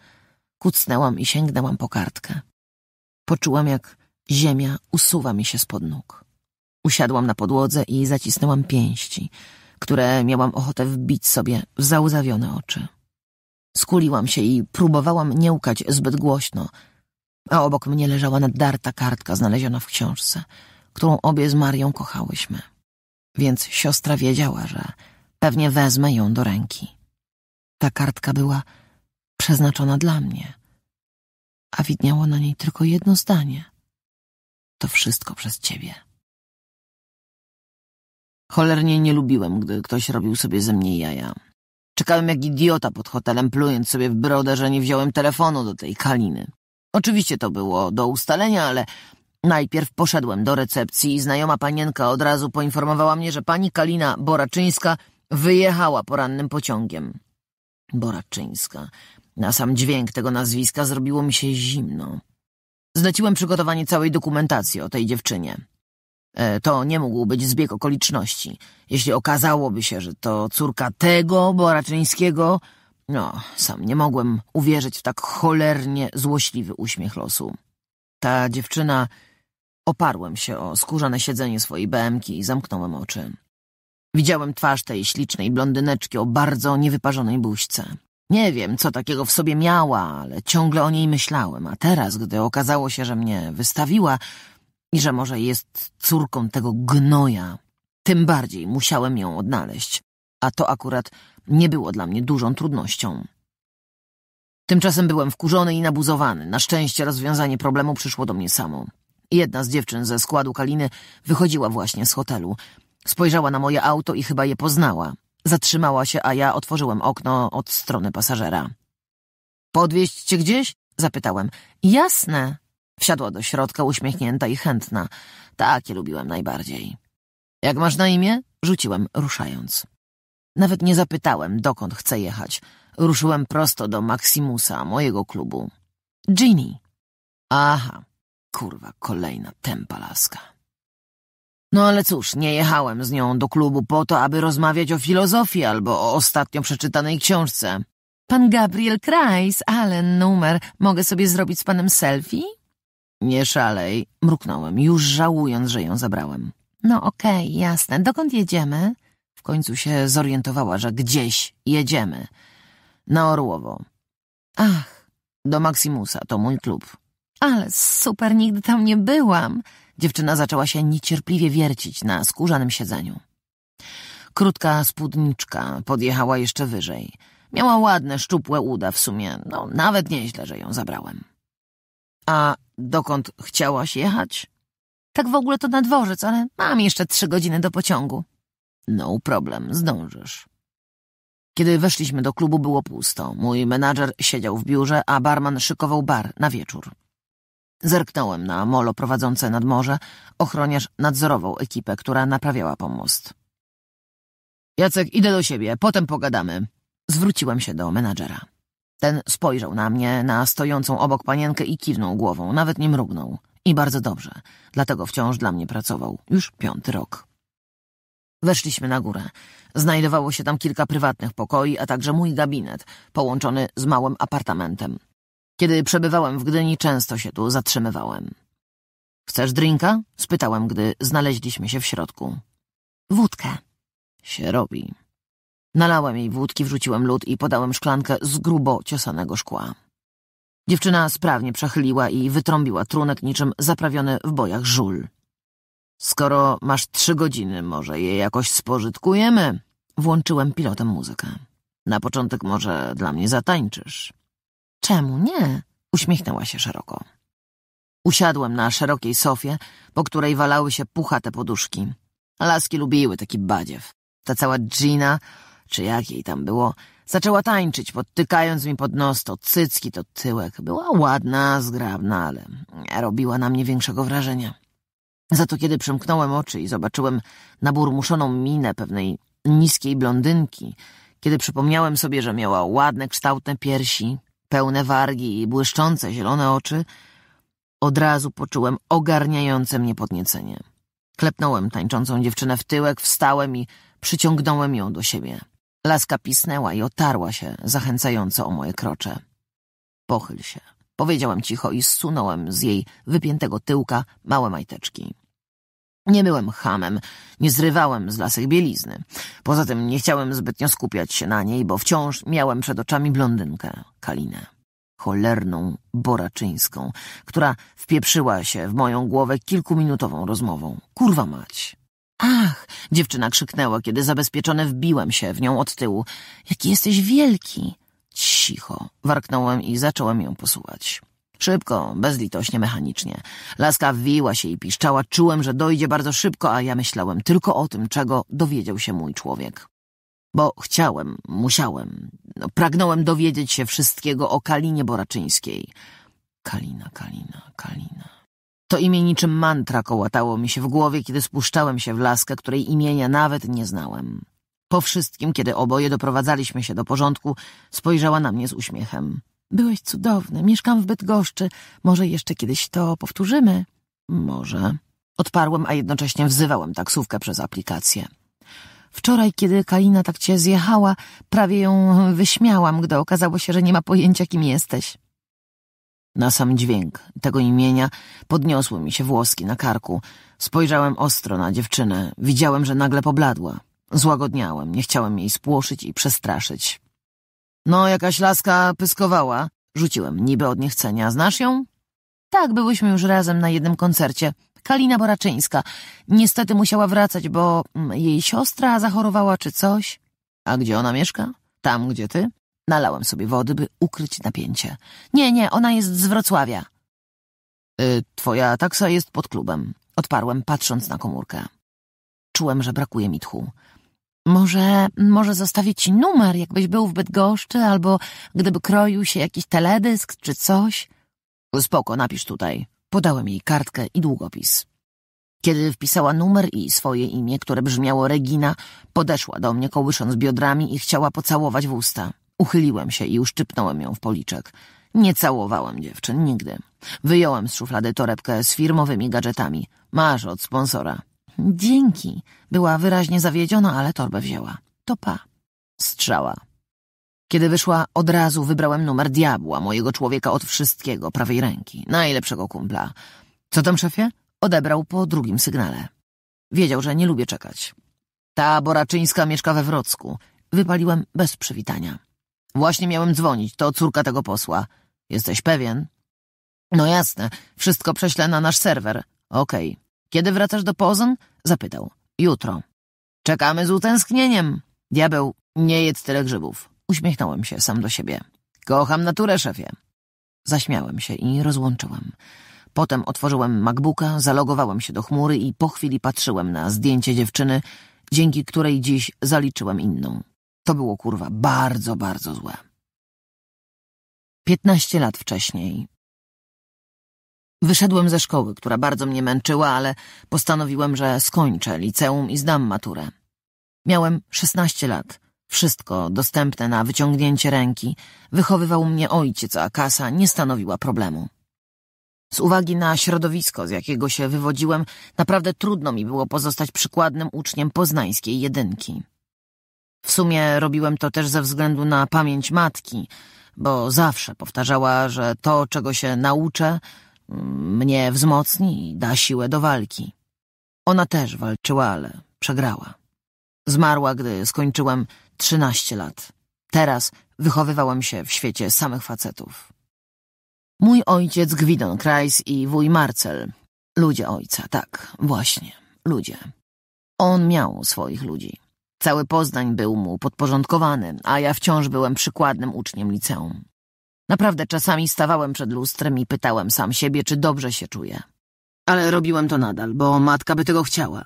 Kucnęłam i sięgnęłam po kartkę. Poczułam, jak ziemia usuwa mi się spod nóg. Usiadłam na podłodze i zacisnęłam pięści, które miałam ochotę wbić sobie w załzawione oczy. Skuliłam się i próbowałam nie łkać zbyt głośno, a obok mnie leżała naddarta kartka znaleziona w książce, którą obie z Marią kochałyśmy. Więc siostra wiedziała, że Pewnie wezmę ją do ręki. Ta kartka była przeznaczona dla mnie, a widniało na niej tylko jedno zdanie. To wszystko przez ciebie. Cholernie nie lubiłem, gdy ktoś robił sobie ze mnie jaja. Czekałem jak idiota pod hotelem, plując sobie w brodę, że nie wziąłem telefonu do tej kaliny. Oczywiście to było do ustalenia, ale najpierw poszedłem do recepcji i znajoma panienka od razu poinformowała mnie, że pani Kalina Boraczyńska Wyjechała porannym pociągiem. Boraczyńska. Na sam dźwięk tego nazwiska zrobiło mi się zimno. Zleciłem przygotowanie całej dokumentacji o tej dziewczynie. E, to nie mógł być zbieg okoliczności. Jeśli okazałoby się, że to córka tego Boraczyńskiego... No, sam nie mogłem uwierzyć w tak cholernie złośliwy uśmiech losu. Ta dziewczyna... Oparłem się o skórzane siedzenie swojej BMki i zamknąłem oczy. Widziałem twarz tej ślicznej blondyneczki o bardzo niewyparzonej buźce. Nie wiem, co takiego w sobie miała, ale ciągle o niej myślałem, a teraz, gdy okazało się, że mnie wystawiła i że może jest córką tego gnoja, tym bardziej musiałem ją odnaleźć, a to akurat nie było dla mnie dużą trudnością. Tymczasem byłem wkurzony i nabuzowany. Na szczęście rozwiązanie problemu przyszło do mnie samo. Jedna z dziewczyn ze składu Kaliny wychodziła właśnie z hotelu. Spojrzała na moje auto i chyba je poznała. Zatrzymała się, a ja otworzyłem okno od strony pasażera. Podwieźć cię gdzieś? Zapytałem. Jasne. Wsiadła do środka uśmiechnięta i chętna. Takie lubiłem najbardziej. Jak masz na imię? Rzuciłem, ruszając. Nawet nie zapytałem, dokąd chcę jechać. Ruszyłem prosto do Maximusa, mojego klubu. Ginny. Aha, kurwa, kolejna tempa laska. No ale cóż, nie jechałem z nią do klubu po to, aby rozmawiać o filozofii albo o ostatnio przeczytanej książce. Pan Gabriel Kreis, ale numer. Mogę sobie zrobić z panem selfie? Nie szalej, mruknąłem, już żałując, że ją zabrałem. No okej, okay, jasne. Dokąd jedziemy? W końcu się zorientowała, że gdzieś jedziemy. Na Orłowo. Ach, do Maximusa, to mój klub. Ale super, nigdy tam nie byłam. Dziewczyna zaczęła się niecierpliwie wiercić na skórzanym siedzeniu. Krótka spódniczka podjechała jeszcze wyżej. Miała ładne, szczupłe uda w sumie. No, nawet nieźle, że ją zabrałem. A dokąd chciałaś jechać? Tak w ogóle to na dworzec, ale mam jeszcze trzy godziny do pociągu. No problem, zdążysz. Kiedy weszliśmy do klubu, było pusto. Mój menadżer siedział w biurze, a barman szykował bar na wieczór. Zerknąłem na molo prowadzące nad morze. Ochroniarz nadzorował ekipę, która naprawiała pomost. Jacek, idę do siebie, potem pogadamy. Zwróciłem się do menadżera. Ten spojrzał na mnie, na stojącą obok panienkę i kiwnął głową, nawet nie mrugnął. I bardzo dobrze, dlatego wciąż dla mnie pracował. Już piąty rok. Weszliśmy na górę. Znajdowało się tam kilka prywatnych pokoi, a także mój gabinet, połączony z małym apartamentem. Kiedy przebywałem w Gdyni, często się tu zatrzymywałem. Chcesz drinka? spytałem, gdy znaleźliśmy się w środku. Wódkę. Się robi. Nalałem jej wódki, wrzuciłem lód i podałem szklankę z grubo ciosanego szkła. Dziewczyna sprawnie przechyliła i wytrąbiła trunek niczym zaprawiony w bojach żul. Skoro masz trzy godziny, może je jakoś spożytkujemy? Włączyłem pilotem muzykę. Na początek może dla mnie zatańczysz. Czemu nie? Uśmiechnęła się szeroko. Usiadłem na szerokiej sofie, po której walały się puchate poduszki. Laski lubiły taki badziew. Ta cała Gina, czy jak jej tam było, zaczęła tańczyć, podtykając mi pod nos to cycki, to tyłek. Była ładna, zgrabna, ale nie robiła na mnie większego wrażenia. Za to kiedy przymknąłem oczy i zobaczyłem naburmuszoną minę pewnej niskiej blondynki, kiedy przypomniałem sobie, że miała ładne, kształtne piersi, pełne wargi i błyszczące zielone oczy, od razu poczułem ogarniające mnie podniecenie. Klepnąłem tańczącą dziewczynę w tyłek, wstałem i przyciągnąłem ją do siebie. Laska pisnęła i otarła się zachęcająco o moje krocze. Pochyl się, powiedziałem cicho i zsunąłem z jej wypiętego tyłka małe majteczki. Nie byłem hamem, nie zrywałem z lasek bielizny. Poza tym nie chciałem zbytnio skupiać się na niej, bo wciąż miałem przed oczami blondynkę, Kalinę. Cholerną boraczyńską, która wpieprzyła się w moją głowę kilkuminutową rozmową. Kurwa mać! Ach! Dziewczyna krzyknęła, kiedy zabezpieczone wbiłem się w nią od tyłu. Jaki jesteś wielki! Cicho! Warknąłem i zacząłem ją posuwać. Szybko, bezlitośnie, mechanicznie. Laska wiła się i piszczała. Czułem, że dojdzie bardzo szybko, a ja myślałem tylko o tym, czego dowiedział się mój człowiek. Bo chciałem, musiałem, no, pragnąłem dowiedzieć się wszystkiego o Kalinie Boraczyńskiej. Kalina, Kalina, Kalina. To imię niczym mantra kołatało mi się w głowie, kiedy spuszczałem się w laskę, której imienia nawet nie znałem. Po wszystkim, kiedy oboje doprowadzaliśmy się do porządku, spojrzała na mnie z uśmiechem. Byłeś cudowny, mieszkam w Bydgoszczy. Może jeszcze kiedyś to powtórzymy? Może. Odparłem, a jednocześnie wzywałem taksówkę przez aplikację. Wczoraj, kiedy Kalina tak cię zjechała, prawie ją wyśmiałam, gdy okazało się, że nie ma pojęcia, kim jesteś. Na sam dźwięk tego imienia podniosły mi się włoski na karku. Spojrzałem ostro na dziewczynę. Widziałem, że nagle pobladła. Złagodniałem, nie chciałem jej spłoszyć i przestraszyć. No, jakaś laska pyskowała. Rzuciłem niby od niechcenia. Znasz ją? Tak, byłyśmy już razem na jednym koncercie. Kalina Boraczyńska. Niestety musiała wracać, bo mm, jej siostra zachorowała czy coś. A gdzie ona mieszka? Tam, gdzie ty? Nalałem sobie wody, by ukryć napięcie. Nie, nie, ona jest z Wrocławia. Y, twoja taksa jest pod klubem. Odparłem, patrząc na komórkę. Czułem, że brakuje mi tchu. Może, może zostawić ci numer, jakbyś był w Bydgoszczy, albo gdyby kroił się jakiś teledysk czy coś. Spoko, napisz tutaj. Podałem jej kartkę i długopis. Kiedy wpisała numer i swoje imię, które brzmiało Regina, podeszła do mnie, kołysząc biodrami i chciała pocałować w usta. Uchyliłem się i uszczypnąłem ją w policzek. Nie całowałem dziewczyn nigdy. Wyjąłem z szuflady torebkę z firmowymi gadżetami. Masz od sponsora. Dzięki. Była wyraźnie zawiedziona, ale torbę wzięła. To pa. Strzała. Kiedy wyszła, od razu wybrałem numer diabła, mojego człowieka od wszystkiego, prawej ręki, najlepszego kumpla. Co tam, szefie? Odebrał po drugim sygnale. Wiedział, że nie lubię czekać. Ta Boraczyńska mieszka we Wrocku. Wypaliłem bez przywitania. Właśnie miałem dzwonić, to córka tego posła. Jesteś pewien? No jasne, wszystko prześlę na nasz serwer. Okej. Okay. Kiedy wracasz do Pozon? Zapytał. Jutro. Czekamy z utęsknieniem. Diabeł, nie jedz tyle grzybów. Uśmiechnąłem się sam do siebie. Kocham naturę, szefie. Zaśmiałem się i rozłączyłem. Potem otworzyłem MacBooka, zalogowałem się do chmury i po chwili patrzyłem na zdjęcie dziewczyny, dzięki której dziś zaliczyłem inną. To było kurwa bardzo, bardzo złe. Piętnaście lat wcześniej, Wyszedłem ze szkoły, która bardzo mnie męczyła, ale postanowiłem, że skończę liceum i zdam maturę. Miałem 16 lat. Wszystko dostępne na wyciągnięcie ręki. Wychowywał mnie ojciec, a kasa nie stanowiła problemu. Z uwagi na środowisko, z jakiego się wywodziłem, naprawdę trudno mi było pozostać przykładnym uczniem poznańskiej jedynki. W sumie robiłem to też ze względu na pamięć matki, bo zawsze powtarzała, że to, czego się nauczę, mnie wzmocni i da siłę do walki. Ona też walczyła, ale przegrała. Zmarła, gdy skończyłem trzynaście lat. Teraz wychowywałem się w świecie samych facetów. Mój ojciec Gwidon Krajs i wuj Marcel. Ludzie ojca, tak, właśnie, ludzie. On miał swoich ludzi. Cały Poznań był mu podporządkowany, a ja wciąż byłem przykładnym uczniem liceum. Naprawdę czasami stawałem przed lustrem i pytałem sam siebie, czy dobrze się czuję. Ale robiłem to nadal, bo matka by tego chciała.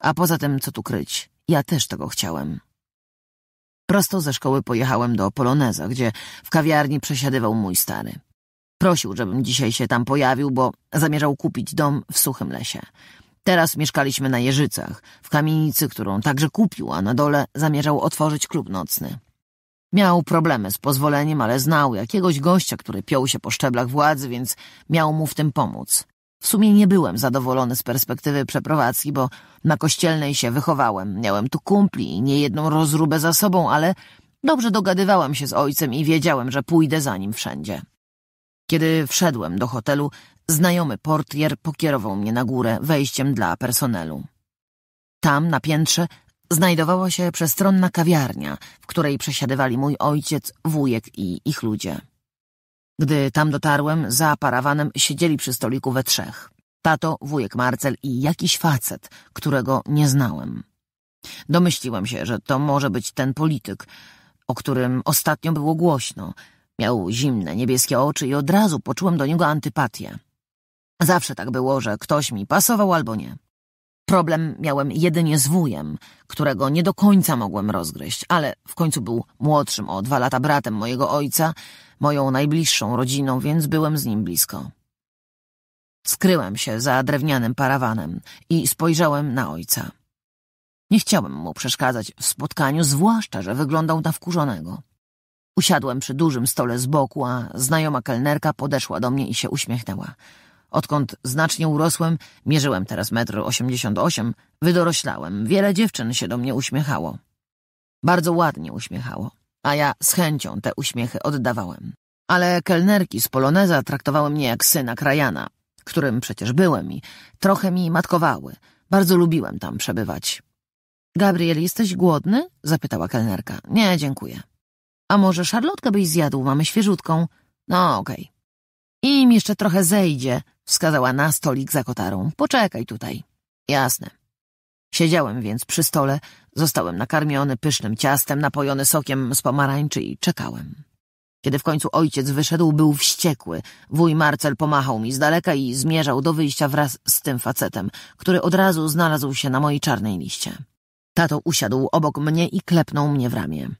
A poza tym, co tu kryć, ja też tego chciałem. Prosto ze szkoły pojechałem do Poloneza, gdzie w kawiarni przesiadywał mój stary. Prosił, żebym dzisiaj się tam pojawił, bo zamierzał kupić dom w suchym lesie. Teraz mieszkaliśmy na Jeżycach, w kamienicy, którą także kupił, a na dole zamierzał otworzyć klub nocny. Miał problemy z pozwoleniem, ale znał jakiegoś gościa, który piął się po szczeblach władzy, więc miał mu w tym pomóc. W sumie nie byłem zadowolony z perspektywy przeprowadzki, bo na kościelnej się wychowałem. Miałem tu kumpli i niejedną rozróbę za sobą, ale dobrze dogadywałem się z ojcem i wiedziałem, że pójdę za nim wszędzie. Kiedy wszedłem do hotelu, znajomy portier pokierował mnie na górę wejściem dla personelu. Tam, na piętrze, znajdowała się przestronna kawiarnia, w której przesiadywali mój ojciec, wujek i ich ludzie. Gdy tam dotarłem, za parawanem siedzieli przy stoliku we trzech. Tato, wujek Marcel i jakiś facet, którego nie znałem. Domyśliłem się, że to może być ten polityk, o którym ostatnio było głośno. Miał zimne, niebieskie oczy i od razu poczułem do niego antypatię. Zawsze tak było, że ktoś mi pasował albo nie. Problem miałem jedynie z wujem, którego nie do końca mogłem rozgryźć, ale w końcu był młodszym o dwa lata bratem mojego ojca, moją najbliższą rodziną, więc byłem z nim blisko. Skryłem się za drewnianym parawanem i spojrzałem na ojca. Nie chciałem mu przeszkadzać w spotkaniu, zwłaszcza, że wyglądał na wkurzonego. Usiadłem przy dużym stole z boku, a znajoma kelnerka podeszła do mnie i się uśmiechnęła. Odkąd znacznie urosłem, mierzyłem teraz metr osiemdziesiąt osiem, wydoroślałem. Wiele dziewczyn się do mnie uśmiechało. Bardzo ładnie uśmiechało, a ja z chęcią te uśmiechy oddawałem. Ale kelnerki z Poloneza traktowały mnie jak syna krajana, którym przecież byłem i trochę mi matkowały. Bardzo lubiłem tam przebywać. Gabriel, jesteś głodny? zapytała kelnerka. Nie, dziękuję. A może szarlotkę byś zjadł, mamy świeżutką? No, okej. Okay. Im jeszcze trochę zejdzie, Wskazała na stolik za kotarą. Poczekaj tutaj. Jasne. Siedziałem więc przy stole, zostałem nakarmiony pysznym ciastem, napojony sokiem z pomarańczy i czekałem. Kiedy w końcu ojciec wyszedł, był wściekły. Wuj Marcel pomachał mi z daleka i zmierzał do wyjścia wraz z tym facetem, który od razu znalazł się na mojej czarnej liście. Tato usiadł obok mnie i klepnął mnie w ramię.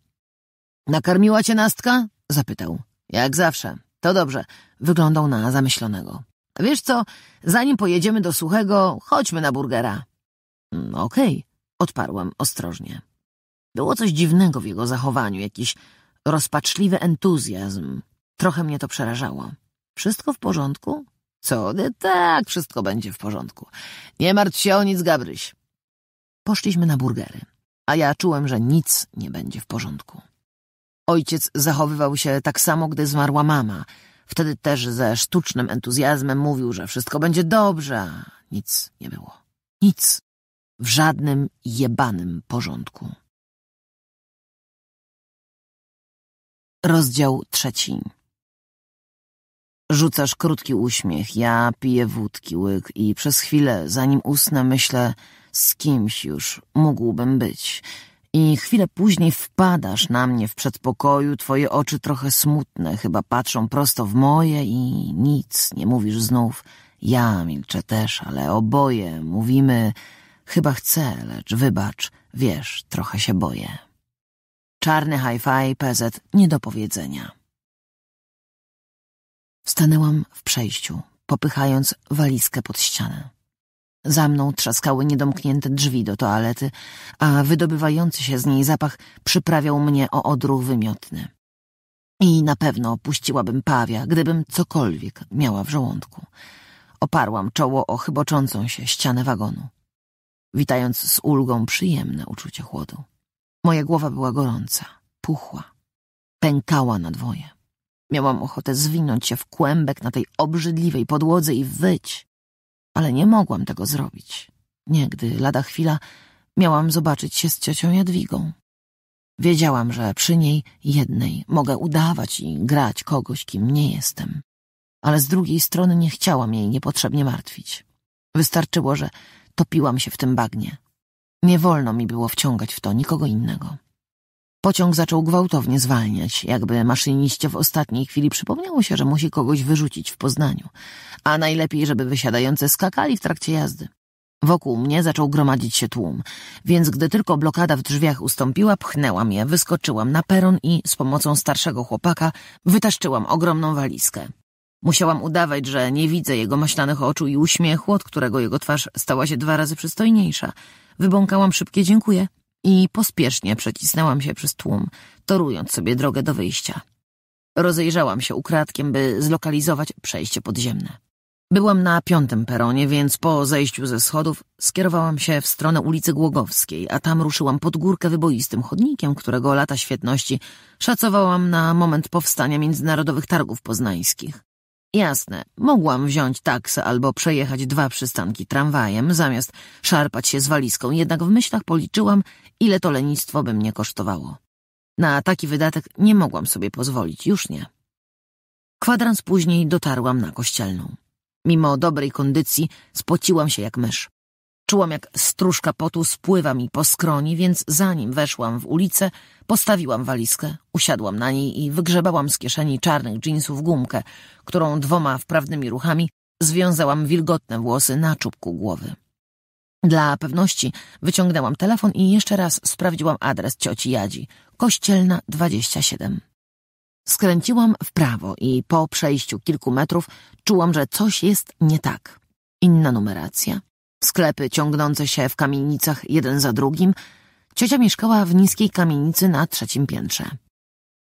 Nakarmiła cię nastka? zapytał. Jak zawsze. To dobrze. Wyglądał na zamyślonego. Wiesz co, zanim pojedziemy do Suchego, chodźmy na burgera. Mm, okej, okay, odparłam ostrożnie. Było coś dziwnego w jego zachowaniu, jakiś rozpaczliwy entuzjazm. Trochę mnie to przerażało. Wszystko w porządku? Co? tak, wszystko będzie w porządku. Nie martw się o nic, Gabryś. Poszliśmy na burgery, a ja czułem, że nic nie będzie w porządku. Ojciec zachowywał się tak samo, gdy zmarła mama – Wtedy też ze sztucznym entuzjazmem mówił, że wszystko będzie dobrze, a nic nie było. Nic. W żadnym jebanym porządku. Rozdział trzeci. Rzucasz krótki uśmiech, ja piję wódki łyk i przez chwilę, zanim usnę, myślę, z kimś już mógłbym być – i chwilę później wpadasz na mnie w przedpokoju, twoje oczy trochę smutne, chyba patrzą prosto w moje i nic, nie mówisz znów. Ja milczę też, ale oboje mówimy, chyba chcę, lecz wybacz, wiesz, trochę się boję. Czarny hi-fi, PZ, nie do powiedzenia. Stanęłam w przejściu, popychając walizkę pod ścianę. Za mną trzaskały niedomknięte drzwi do toalety, a wydobywający się z niej zapach przyprawiał mnie o odruch wymiotny. I na pewno opuściłabym pawia, gdybym cokolwiek miała w żołądku. Oparłam czoło o chyboczącą się ścianę wagonu, witając z ulgą przyjemne uczucie chłodu. Moja głowa była gorąca, puchła, pękała na dwoje. Miałam ochotę zwinąć się w kłębek na tej obrzydliwej podłodze i wyć, ale nie mogłam tego zrobić. Niegdy, lada chwila, miałam zobaczyć się z ciocią Jadwigą. Wiedziałam, że przy niej jednej mogę udawać i grać kogoś, kim nie jestem. Ale z drugiej strony nie chciałam jej niepotrzebnie martwić. Wystarczyło, że topiłam się w tym bagnie. Nie wolno mi było wciągać w to nikogo innego. Pociąg zaczął gwałtownie zwalniać, jakby maszyniście w ostatniej chwili przypomniało się, że musi kogoś wyrzucić w Poznaniu, a najlepiej, żeby wysiadający skakali w trakcie jazdy. Wokół mnie zaczął gromadzić się tłum, więc gdy tylko blokada w drzwiach ustąpiła, pchnęłam je, wyskoczyłam na peron i z pomocą starszego chłopaka wytaszczyłam ogromną walizkę. Musiałam udawać, że nie widzę jego maślanych oczu i uśmiechu, od którego jego twarz stała się dwa razy przystojniejsza. Wybąkałam szybkie dziękuję i pospiesznie przecisnęłam się przez tłum, torując sobie drogę do wyjścia. Rozejrzałam się ukradkiem, by zlokalizować przejście podziemne. Byłam na piątym peronie, więc po zejściu ze schodów skierowałam się w stronę ulicy Głogowskiej, a tam ruszyłam pod górkę wyboistym chodnikiem, którego lata świetności szacowałam na moment powstania międzynarodowych targów poznańskich. Jasne, mogłam wziąć taksę albo przejechać dwa przystanki tramwajem, zamiast szarpać się z walizką, jednak w myślach policzyłam, ile to lenistwo by mnie kosztowało. Na taki wydatek nie mogłam sobie pozwolić, już nie. Kwadrans później dotarłam na kościelną. Mimo dobrej kondycji spociłam się jak mysz. Czułam, jak stróżka potu spływa mi po skroni, więc zanim weszłam w ulicę, postawiłam walizkę, usiadłam na niej i wygrzebałam z kieszeni czarnych dżinsów gumkę, którą dwoma wprawnymi ruchami związałam wilgotne włosy na czubku głowy. Dla pewności wyciągnęłam telefon i jeszcze raz sprawdziłam adres cioci Jadzi, Kościelna 27. Skręciłam w prawo i po przejściu kilku metrów czułam, że coś jest nie tak. Inna numeracja, Sklepy ciągnące się w kamienicach jeden za drugim. Ciocia mieszkała w niskiej kamienicy na trzecim piętrze.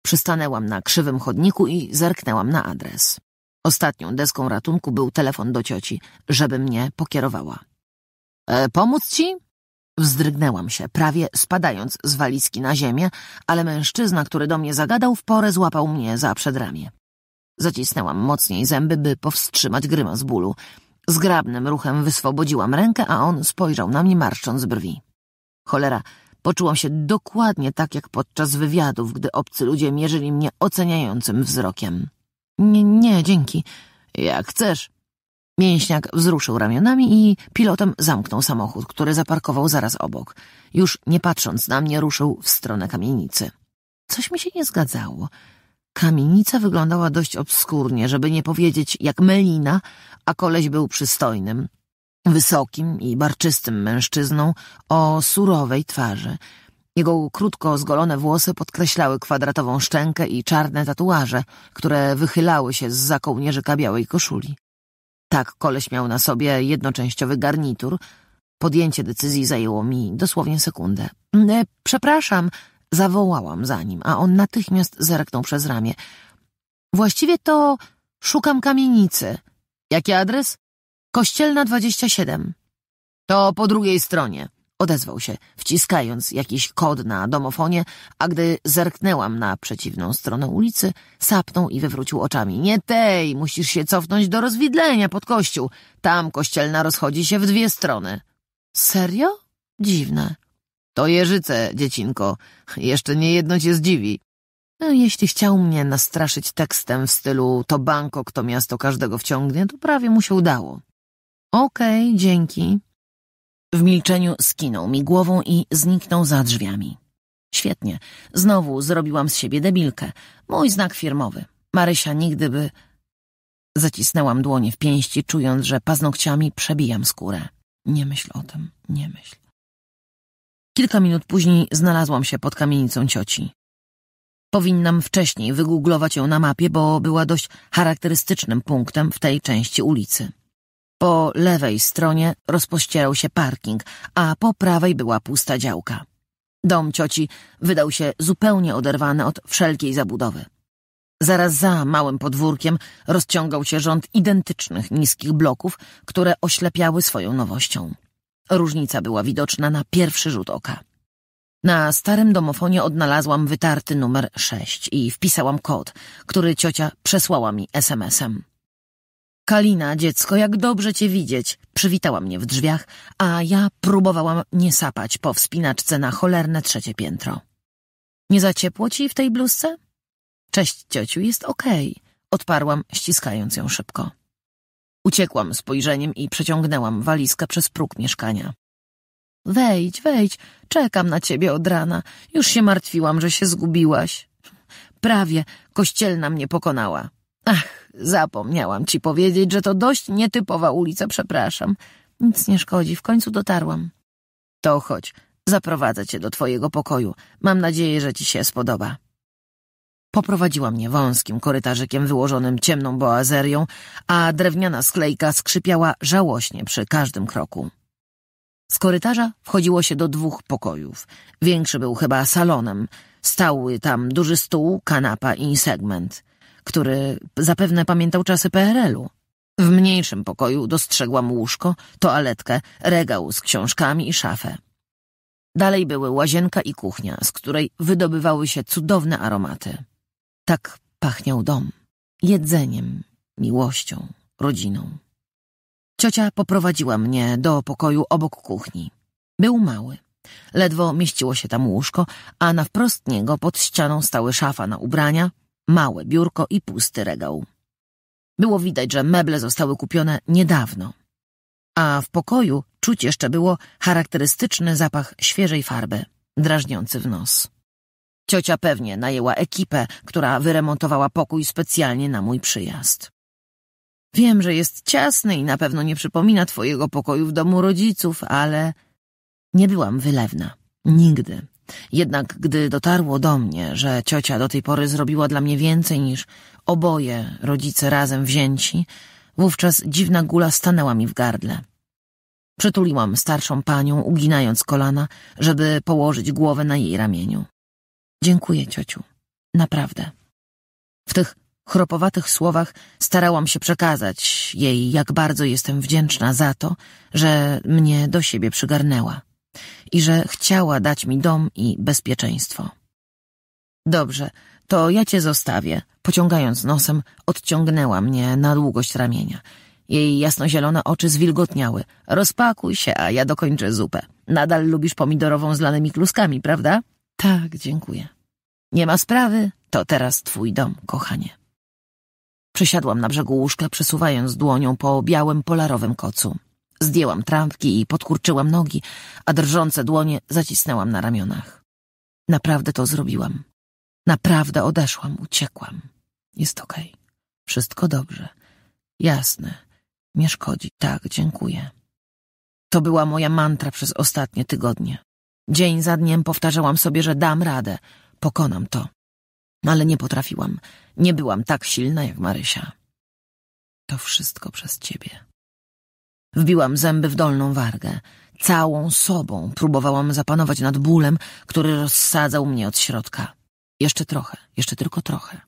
Przystanęłam na krzywym chodniku i zerknęłam na adres. Ostatnią deską ratunku był telefon do cioci, żeby mnie pokierowała. E, pomóc ci? Wzdrygnęłam się, prawie spadając z walizki na ziemię, ale mężczyzna, który do mnie zagadał, w porę złapał mnie za przedramię. Zacisnęłam mocniej zęby, by powstrzymać grymas bólu. Zgrabnym ruchem wyswobodziłam rękę, a on spojrzał na mnie marszcząc brwi. Cholera, poczułam się dokładnie tak jak podczas wywiadów, gdy obcy ludzie mierzyli mnie oceniającym wzrokiem. Nie, nie, dzięki. Jak chcesz. Mięśniak wzruszył ramionami i pilotem zamknął samochód, który zaparkował zaraz obok. Już nie patrząc na mnie, ruszył w stronę kamienicy. Coś mi się nie zgadzało. Kamienica wyglądała dość obskurnie, żeby nie powiedzieć jak melina, a koleś był przystojnym. Wysokim i barczystym mężczyzną o surowej twarzy. Jego krótko zgolone włosy podkreślały kwadratową szczękę i czarne tatuaże, które wychylały się z za kołnierzyka białej koszuli. Tak koleś miał na sobie jednoczęściowy garnitur. Podjęcie decyzji zajęło mi dosłownie sekundę. Mm, e, przepraszam, Zawołałam za nim, a on natychmiast zerknął przez ramię. Właściwie to szukam kamienicy. Jaki adres? Kościelna 27. To po drugiej stronie, odezwał się, wciskając jakiś kod na domofonie, a gdy zerknęłam na przeciwną stronę ulicy, sapnął i wywrócił oczami. Nie tej, musisz się cofnąć do rozwidlenia pod kościół. Tam kościelna rozchodzi się w dwie strony. Serio? Dziwne. To jeżyce, dziecinko. Jeszcze nie jedno cię zdziwi. No, jeśli chciał mnie nastraszyć tekstem w stylu to Bangkok, to miasto każdego wciągnie, to prawie mu się udało. Okej, okay, dzięki. W milczeniu skinął mi głową i zniknął za drzwiami. Świetnie. Znowu zrobiłam z siebie debilkę. Mój znak firmowy. Marysia nigdy by... Zacisnęłam dłonie w pięści, czując, że paznokciami przebijam skórę. Nie myśl o tym, nie myśl. Kilka minut później znalazłam się pod kamienicą cioci. Powinnam wcześniej wygooglować ją na mapie, bo była dość charakterystycznym punktem w tej części ulicy. Po lewej stronie rozpościerał się parking, a po prawej była pusta działka. Dom cioci wydał się zupełnie oderwany od wszelkiej zabudowy. Zaraz za małym podwórkiem rozciągał się rząd identycznych niskich bloków, które oślepiały swoją nowością. Różnica była widoczna na pierwszy rzut oka. Na starym domofonie odnalazłam wytarty numer 6 i wpisałam kod, który ciocia przesłała mi SMS-em. Kalina, dziecko, jak dobrze cię widzieć, przywitała mnie w drzwiach, a ja próbowałam nie sapać po wspinaczce na cholerne trzecie piętro. Nie za ciepło ci w tej bluzce? Cześć, ciociu, jest okej, okay, odparłam, ściskając ją szybko. Uciekłam spojrzeniem i przeciągnęłam walizkę przez próg mieszkania. Wejdź, wejdź, czekam na ciebie od rana. Już się martwiłam, że się zgubiłaś. Prawie, kościelna mnie pokonała. Ach, zapomniałam ci powiedzieć, że to dość nietypowa ulica, przepraszam. Nic nie szkodzi, w końcu dotarłam. To chodź, zaprowadzę cię do twojego pokoju. Mam nadzieję, że ci się spodoba. Poprowadziła mnie wąskim korytarzykiem wyłożonym ciemną boazerią, a drewniana sklejka skrzypiała żałośnie przy każdym kroku. Z korytarza wchodziło się do dwóch pokojów. Większy był chyba salonem. Stały tam duży stół, kanapa i segment, który zapewne pamiętał czasy PRL-u. W mniejszym pokoju dostrzegłam łóżko, toaletkę, regał z książkami i szafę. Dalej były łazienka i kuchnia, z której wydobywały się cudowne aromaty. Tak pachniał dom. Jedzeniem, miłością, rodziną. Ciocia poprowadziła mnie do pokoju obok kuchni. Był mały. Ledwo mieściło się tam łóżko, a na wprost niego pod ścianą stały szafa na ubrania, małe biurko i pusty regał. Było widać, że meble zostały kupione niedawno. A w pokoju czuć jeszcze było charakterystyczny zapach świeżej farby, drażniący w nos. Ciocia pewnie najęła ekipę, która wyremontowała pokój specjalnie na mój przyjazd. Wiem, że jest ciasny i na pewno nie przypomina twojego pokoju w domu rodziców, ale nie byłam wylewna. Nigdy. Jednak gdy dotarło do mnie, że ciocia do tej pory zrobiła dla mnie więcej niż oboje rodzice razem wzięci, wówczas dziwna gula stanęła mi w gardle. Przytuliłam starszą panią, uginając kolana, żeby położyć głowę na jej ramieniu. Dziękuję, ciociu. Naprawdę. W tych chropowatych słowach starałam się przekazać jej, jak bardzo jestem wdzięczna za to, że mnie do siebie przygarnęła i że chciała dać mi dom i bezpieczeństwo. Dobrze, to ja cię zostawię. Pociągając nosem, odciągnęła mnie na długość ramienia. Jej jasnozielone oczy zwilgotniały. Rozpakuj się, a ja dokończę zupę. Nadal lubisz pomidorową z lanymi kluskami, prawda? Tak, dziękuję. Nie ma sprawy, to teraz twój dom, kochanie. Przysiadłam na brzegu łóżka, przesuwając dłonią po białym polarowym kocu. Zdjęłam trampki i podkurczyłam nogi, a drżące dłonie zacisnęłam na ramionach. Naprawdę to zrobiłam. Naprawdę odeszłam, uciekłam. Jest okej. Okay. Wszystko dobrze. Jasne. Nie szkodzi. Tak, dziękuję. To była moja mantra przez ostatnie tygodnie. Dzień za dniem powtarzałam sobie, że dam radę, pokonam to. Ale nie potrafiłam, nie byłam tak silna jak Marysia. To wszystko przez ciebie. Wbiłam zęby w dolną wargę. Całą sobą próbowałam zapanować nad bólem, który rozsadzał mnie od środka. Jeszcze trochę, jeszcze tylko trochę.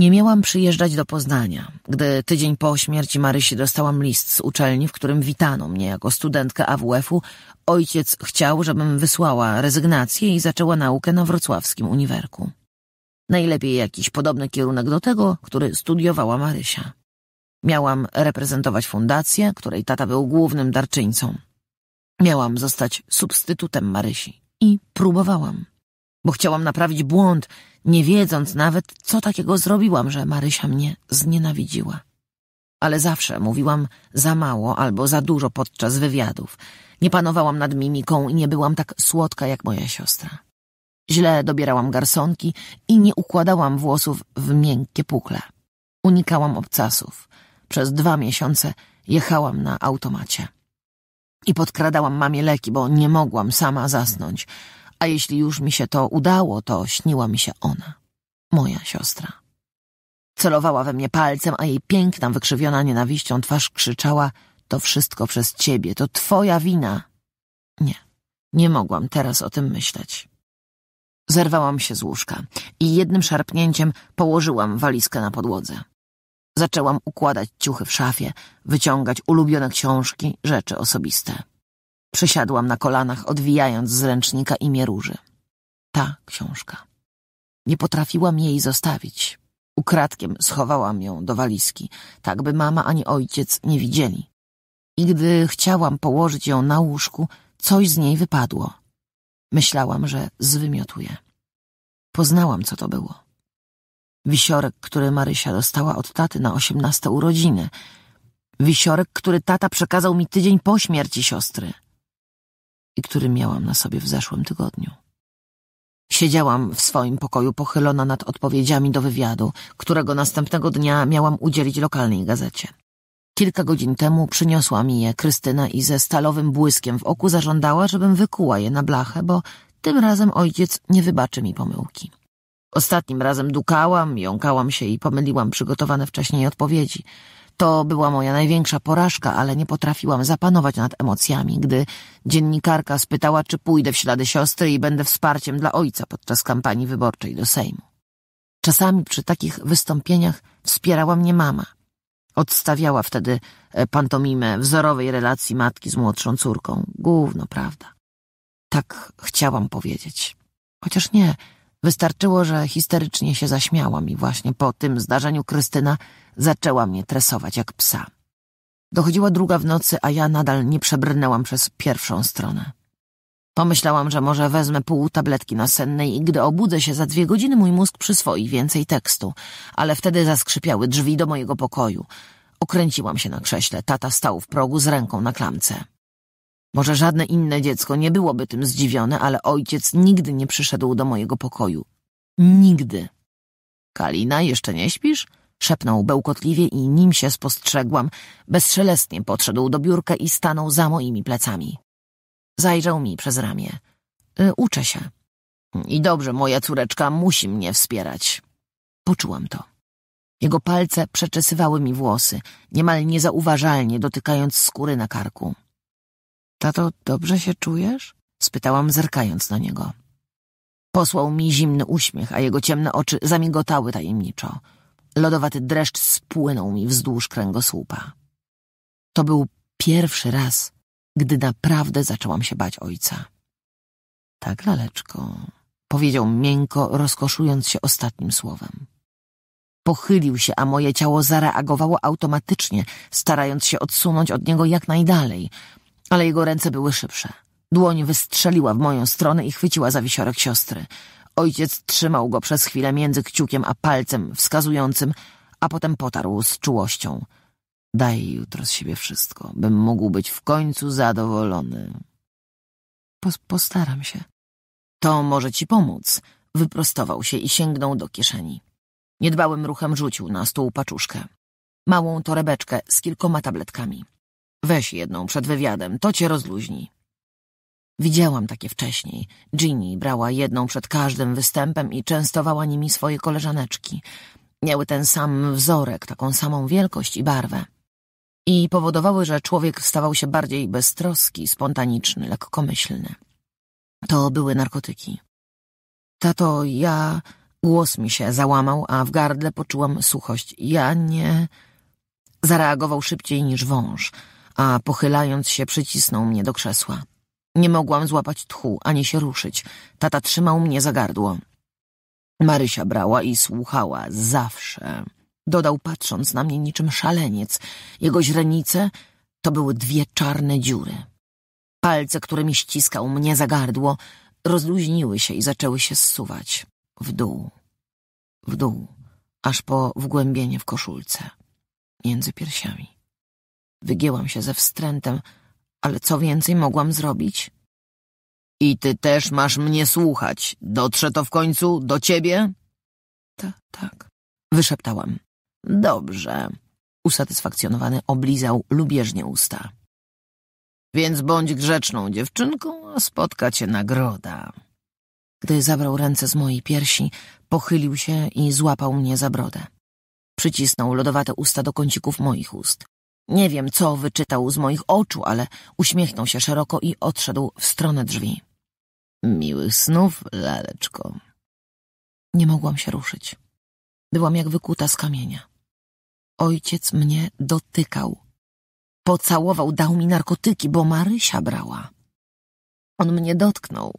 Nie miałam przyjeżdżać do Poznania, gdy tydzień po śmierci Marysi dostałam list z uczelni, w którym witano mnie jako studentkę AWF-u. Ojciec chciał, żebym wysłała rezygnację i zaczęła naukę na wrocławskim uniwerku. Najlepiej jakiś podobny kierunek do tego, który studiowała Marysia. Miałam reprezentować fundację, której tata był głównym darczyńcą. Miałam zostać substytutem Marysi. I próbowałam bo chciałam naprawić błąd, nie wiedząc nawet, co takiego zrobiłam, że Marysia mnie znienawidziła. Ale zawsze mówiłam za mało albo za dużo podczas wywiadów. Nie panowałam nad mimiką i nie byłam tak słodka jak moja siostra. Źle dobierałam garsonki i nie układałam włosów w miękkie pukle. Unikałam obcasów. Przez dwa miesiące jechałam na automacie. I podkradałam mamie leki, bo nie mogłam sama zasnąć. A jeśli już mi się to udało, to śniła mi się ona, moja siostra. Celowała we mnie palcem, a jej piękna, wykrzywiona nienawiścią twarz krzyczała to wszystko przez ciebie, to twoja wina. Nie, nie mogłam teraz o tym myśleć. Zerwałam się z łóżka i jednym szarpnięciem położyłam walizkę na podłodze. Zaczęłam układać ciuchy w szafie, wyciągać ulubione książki, rzeczy osobiste. Przysiadłam na kolanach, odwijając z ręcznika imię Róży. Ta książka. Nie potrafiłam jej zostawić. Ukradkiem schowałam ją do walizki, tak by mama ani ojciec nie widzieli. I gdy chciałam położyć ją na łóżku, coś z niej wypadło. Myślałam, że zwymiotuję. Poznałam, co to było. Wisiorek, który Marysia dostała od taty na osiemnaste urodziny. Wisiorek, który tata przekazał mi tydzień po śmierci siostry i który miałam na sobie w zeszłym tygodniu. Siedziałam w swoim pokoju pochylona nad odpowiedziami do wywiadu, którego następnego dnia miałam udzielić lokalnej gazecie. Kilka godzin temu przyniosła mi je Krystyna i ze stalowym błyskiem w oku zażądała, żebym wykuła je na blachę, bo tym razem ojciec nie wybaczy mi pomyłki. Ostatnim razem dukałam, jąkałam się i pomyliłam przygotowane wcześniej odpowiedzi – to była moja największa porażka, ale nie potrafiłam zapanować nad emocjami, gdy dziennikarka spytała, czy pójdę w ślady siostry i będę wsparciem dla ojca podczas kampanii wyborczej do Sejmu. Czasami przy takich wystąpieniach wspierała mnie mama. Odstawiała wtedy e, pantomimę wzorowej relacji matki z młodszą córką. Główno prawda. Tak chciałam powiedzieć. Chociaż nie, wystarczyło, że histerycznie się zaśmiałam i właśnie po tym zdarzeniu Krystyna zaczęła mnie tresować jak psa. Dochodziła druga w nocy, a ja nadal nie przebrnęłam przez pierwszą stronę. Pomyślałam, że może wezmę pół tabletki nasennej i gdy obudzę się za dwie godziny, mój mózg przyswoi więcej tekstu, ale wtedy zaskrzypiały drzwi do mojego pokoju. Okręciłam się na krześle, tata stał w progu z ręką na klamce. Może żadne inne dziecko nie byłoby tym zdziwione, ale ojciec nigdy nie przyszedł do mojego pokoju. Nigdy. Kalina, jeszcze nie śpisz? Szepnął bełkotliwie i nim się spostrzegłam, bezszelestnie podszedł do biurka i stanął za moimi plecami. Zajrzał mi przez ramię. Y, uczę się. I dobrze, moja córeczka musi mnie wspierać. Poczułam to. Jego palce przeczesywały mi włosy, niemal niezauważalnie dotykając skóry na karku. Tato, dobrze się czujesz? spytałam, zerkając na niego. Posłał mi zimny uśmiech, a jego ciemne oczy zamigotały tajemniczo. Lodowaty dreszcz spłynął mi wzdłuż kręgosłupa. To był pierwszy raz, gdy naprawdę zaczęłam się bać ojca. Tak, laleczko, powiedział miękko, rozkoszując się ostatnim słowem. Pochylił się, a moje ciało zareagowało automatycznie, starając się odsunąć od niego jak najdalej, ale jego ręce były szybsze. Dłoń wystrzeliła w moją stronę i chwyciła za wisiorek siostry. Ojciec trzymał go przez chwilę między kciukiem a palcem wskazującym, a potem potarł z czułością. Daj jutro z siebie wszystko, bym mógł być w końcu zadowolony. Po postaram się. To może ci pomóc. Wyprostował się i sięgnął do kieszeni. Niedbałym ruchem rzucił na stół paczuszkę. Małą torebeczkę z kilkoma tabletkami. Weź jedną przed wywiadem, to cię rozluźni. Widziałam takie wcześniej. Ginny brała jedną przed każdym występem i częstowała nimi swoje koleżaneczki. Miały ten sam wzorek, taką samą wielkość i barwę. I powodowały, że człowiek stawał się bardziej beztroski, spontaniczny, lekkomyślny. To były narkotyki. Tato, ja... Głos mi się załamał, a w gardle poczułam suchość. Ja nie... Zareagował szybciej niż wąż, a pochylając się przycisnął mnie do krzesła. Nie mogłam złapać tchu ani się ruszyć. Tata trzymał mnie za gardło. Marysia brała i słuchała zawsze. Dodał patrząc na mnie niczym szaleniec. Jego źrenice to były dwie czarne dziury. Palce, którymi ściskał mnie za gardło, rozluźniły się i zaczęły się zsuwać. W dół, w dół, aż po wgłębienie w koszulce, między piersiami. Wygięłam się ze wstrętem, ale co więcej mogłam zrobić? I ty też masz mnie słuchać. Dotrze to w końcu do ciebie? Tak, tak, wyszeptałam. Dobrze. Usatysfakcjonowany oblizał lubieżnie usta. Więc bądź grzeczną dziewczynką, a spotka cię nagroda. Gdy zabrał ręce z mojej piersi, pochylił się i złapał mnie za brodę. Przycisnął lodowate usta do kącików moich ust. Nie wiem, co wyczytał z moich oczu, ale uśmiechnął się szeroko i odszedł w stronę drzwi. Miłych snów, laleczko. Nie mogłam się ruszyć. Byłam jak wykuta z kamienia. Ojciec mnie dotykał. Pocałował, dał mi narkotyki, bo Marysia brała. On mnie dotknął.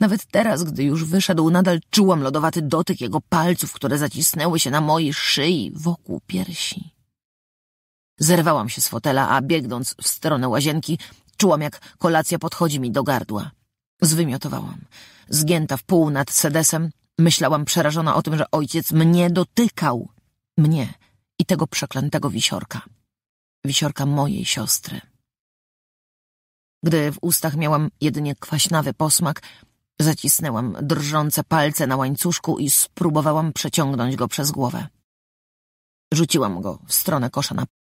Nawet teraz, gdy już wyszedł, nadal czułam lodowaty dotyk jego palców, które zacisnęły się na mojej szyi wokół piersi. Zerwałam się z fotela, a biegnąc w stronę łazienki, czułam jak kolacja podchodzi mi do gardła. Zwymiotowałam. Zgięta w pół nad sedesem, myślałam przerażona o tym, że ojciec mnie dotykał. Mnie i tego przeklętego wisiorka. Wisiorka mojej siostry. Gdy w ustach miałam jedynie kwaśnawy posmak, zacisnęłam drżące palce na łańcuszku i spróbowałam przeciągnąć go przez głowę. Rzuciłam go w stronę kosza na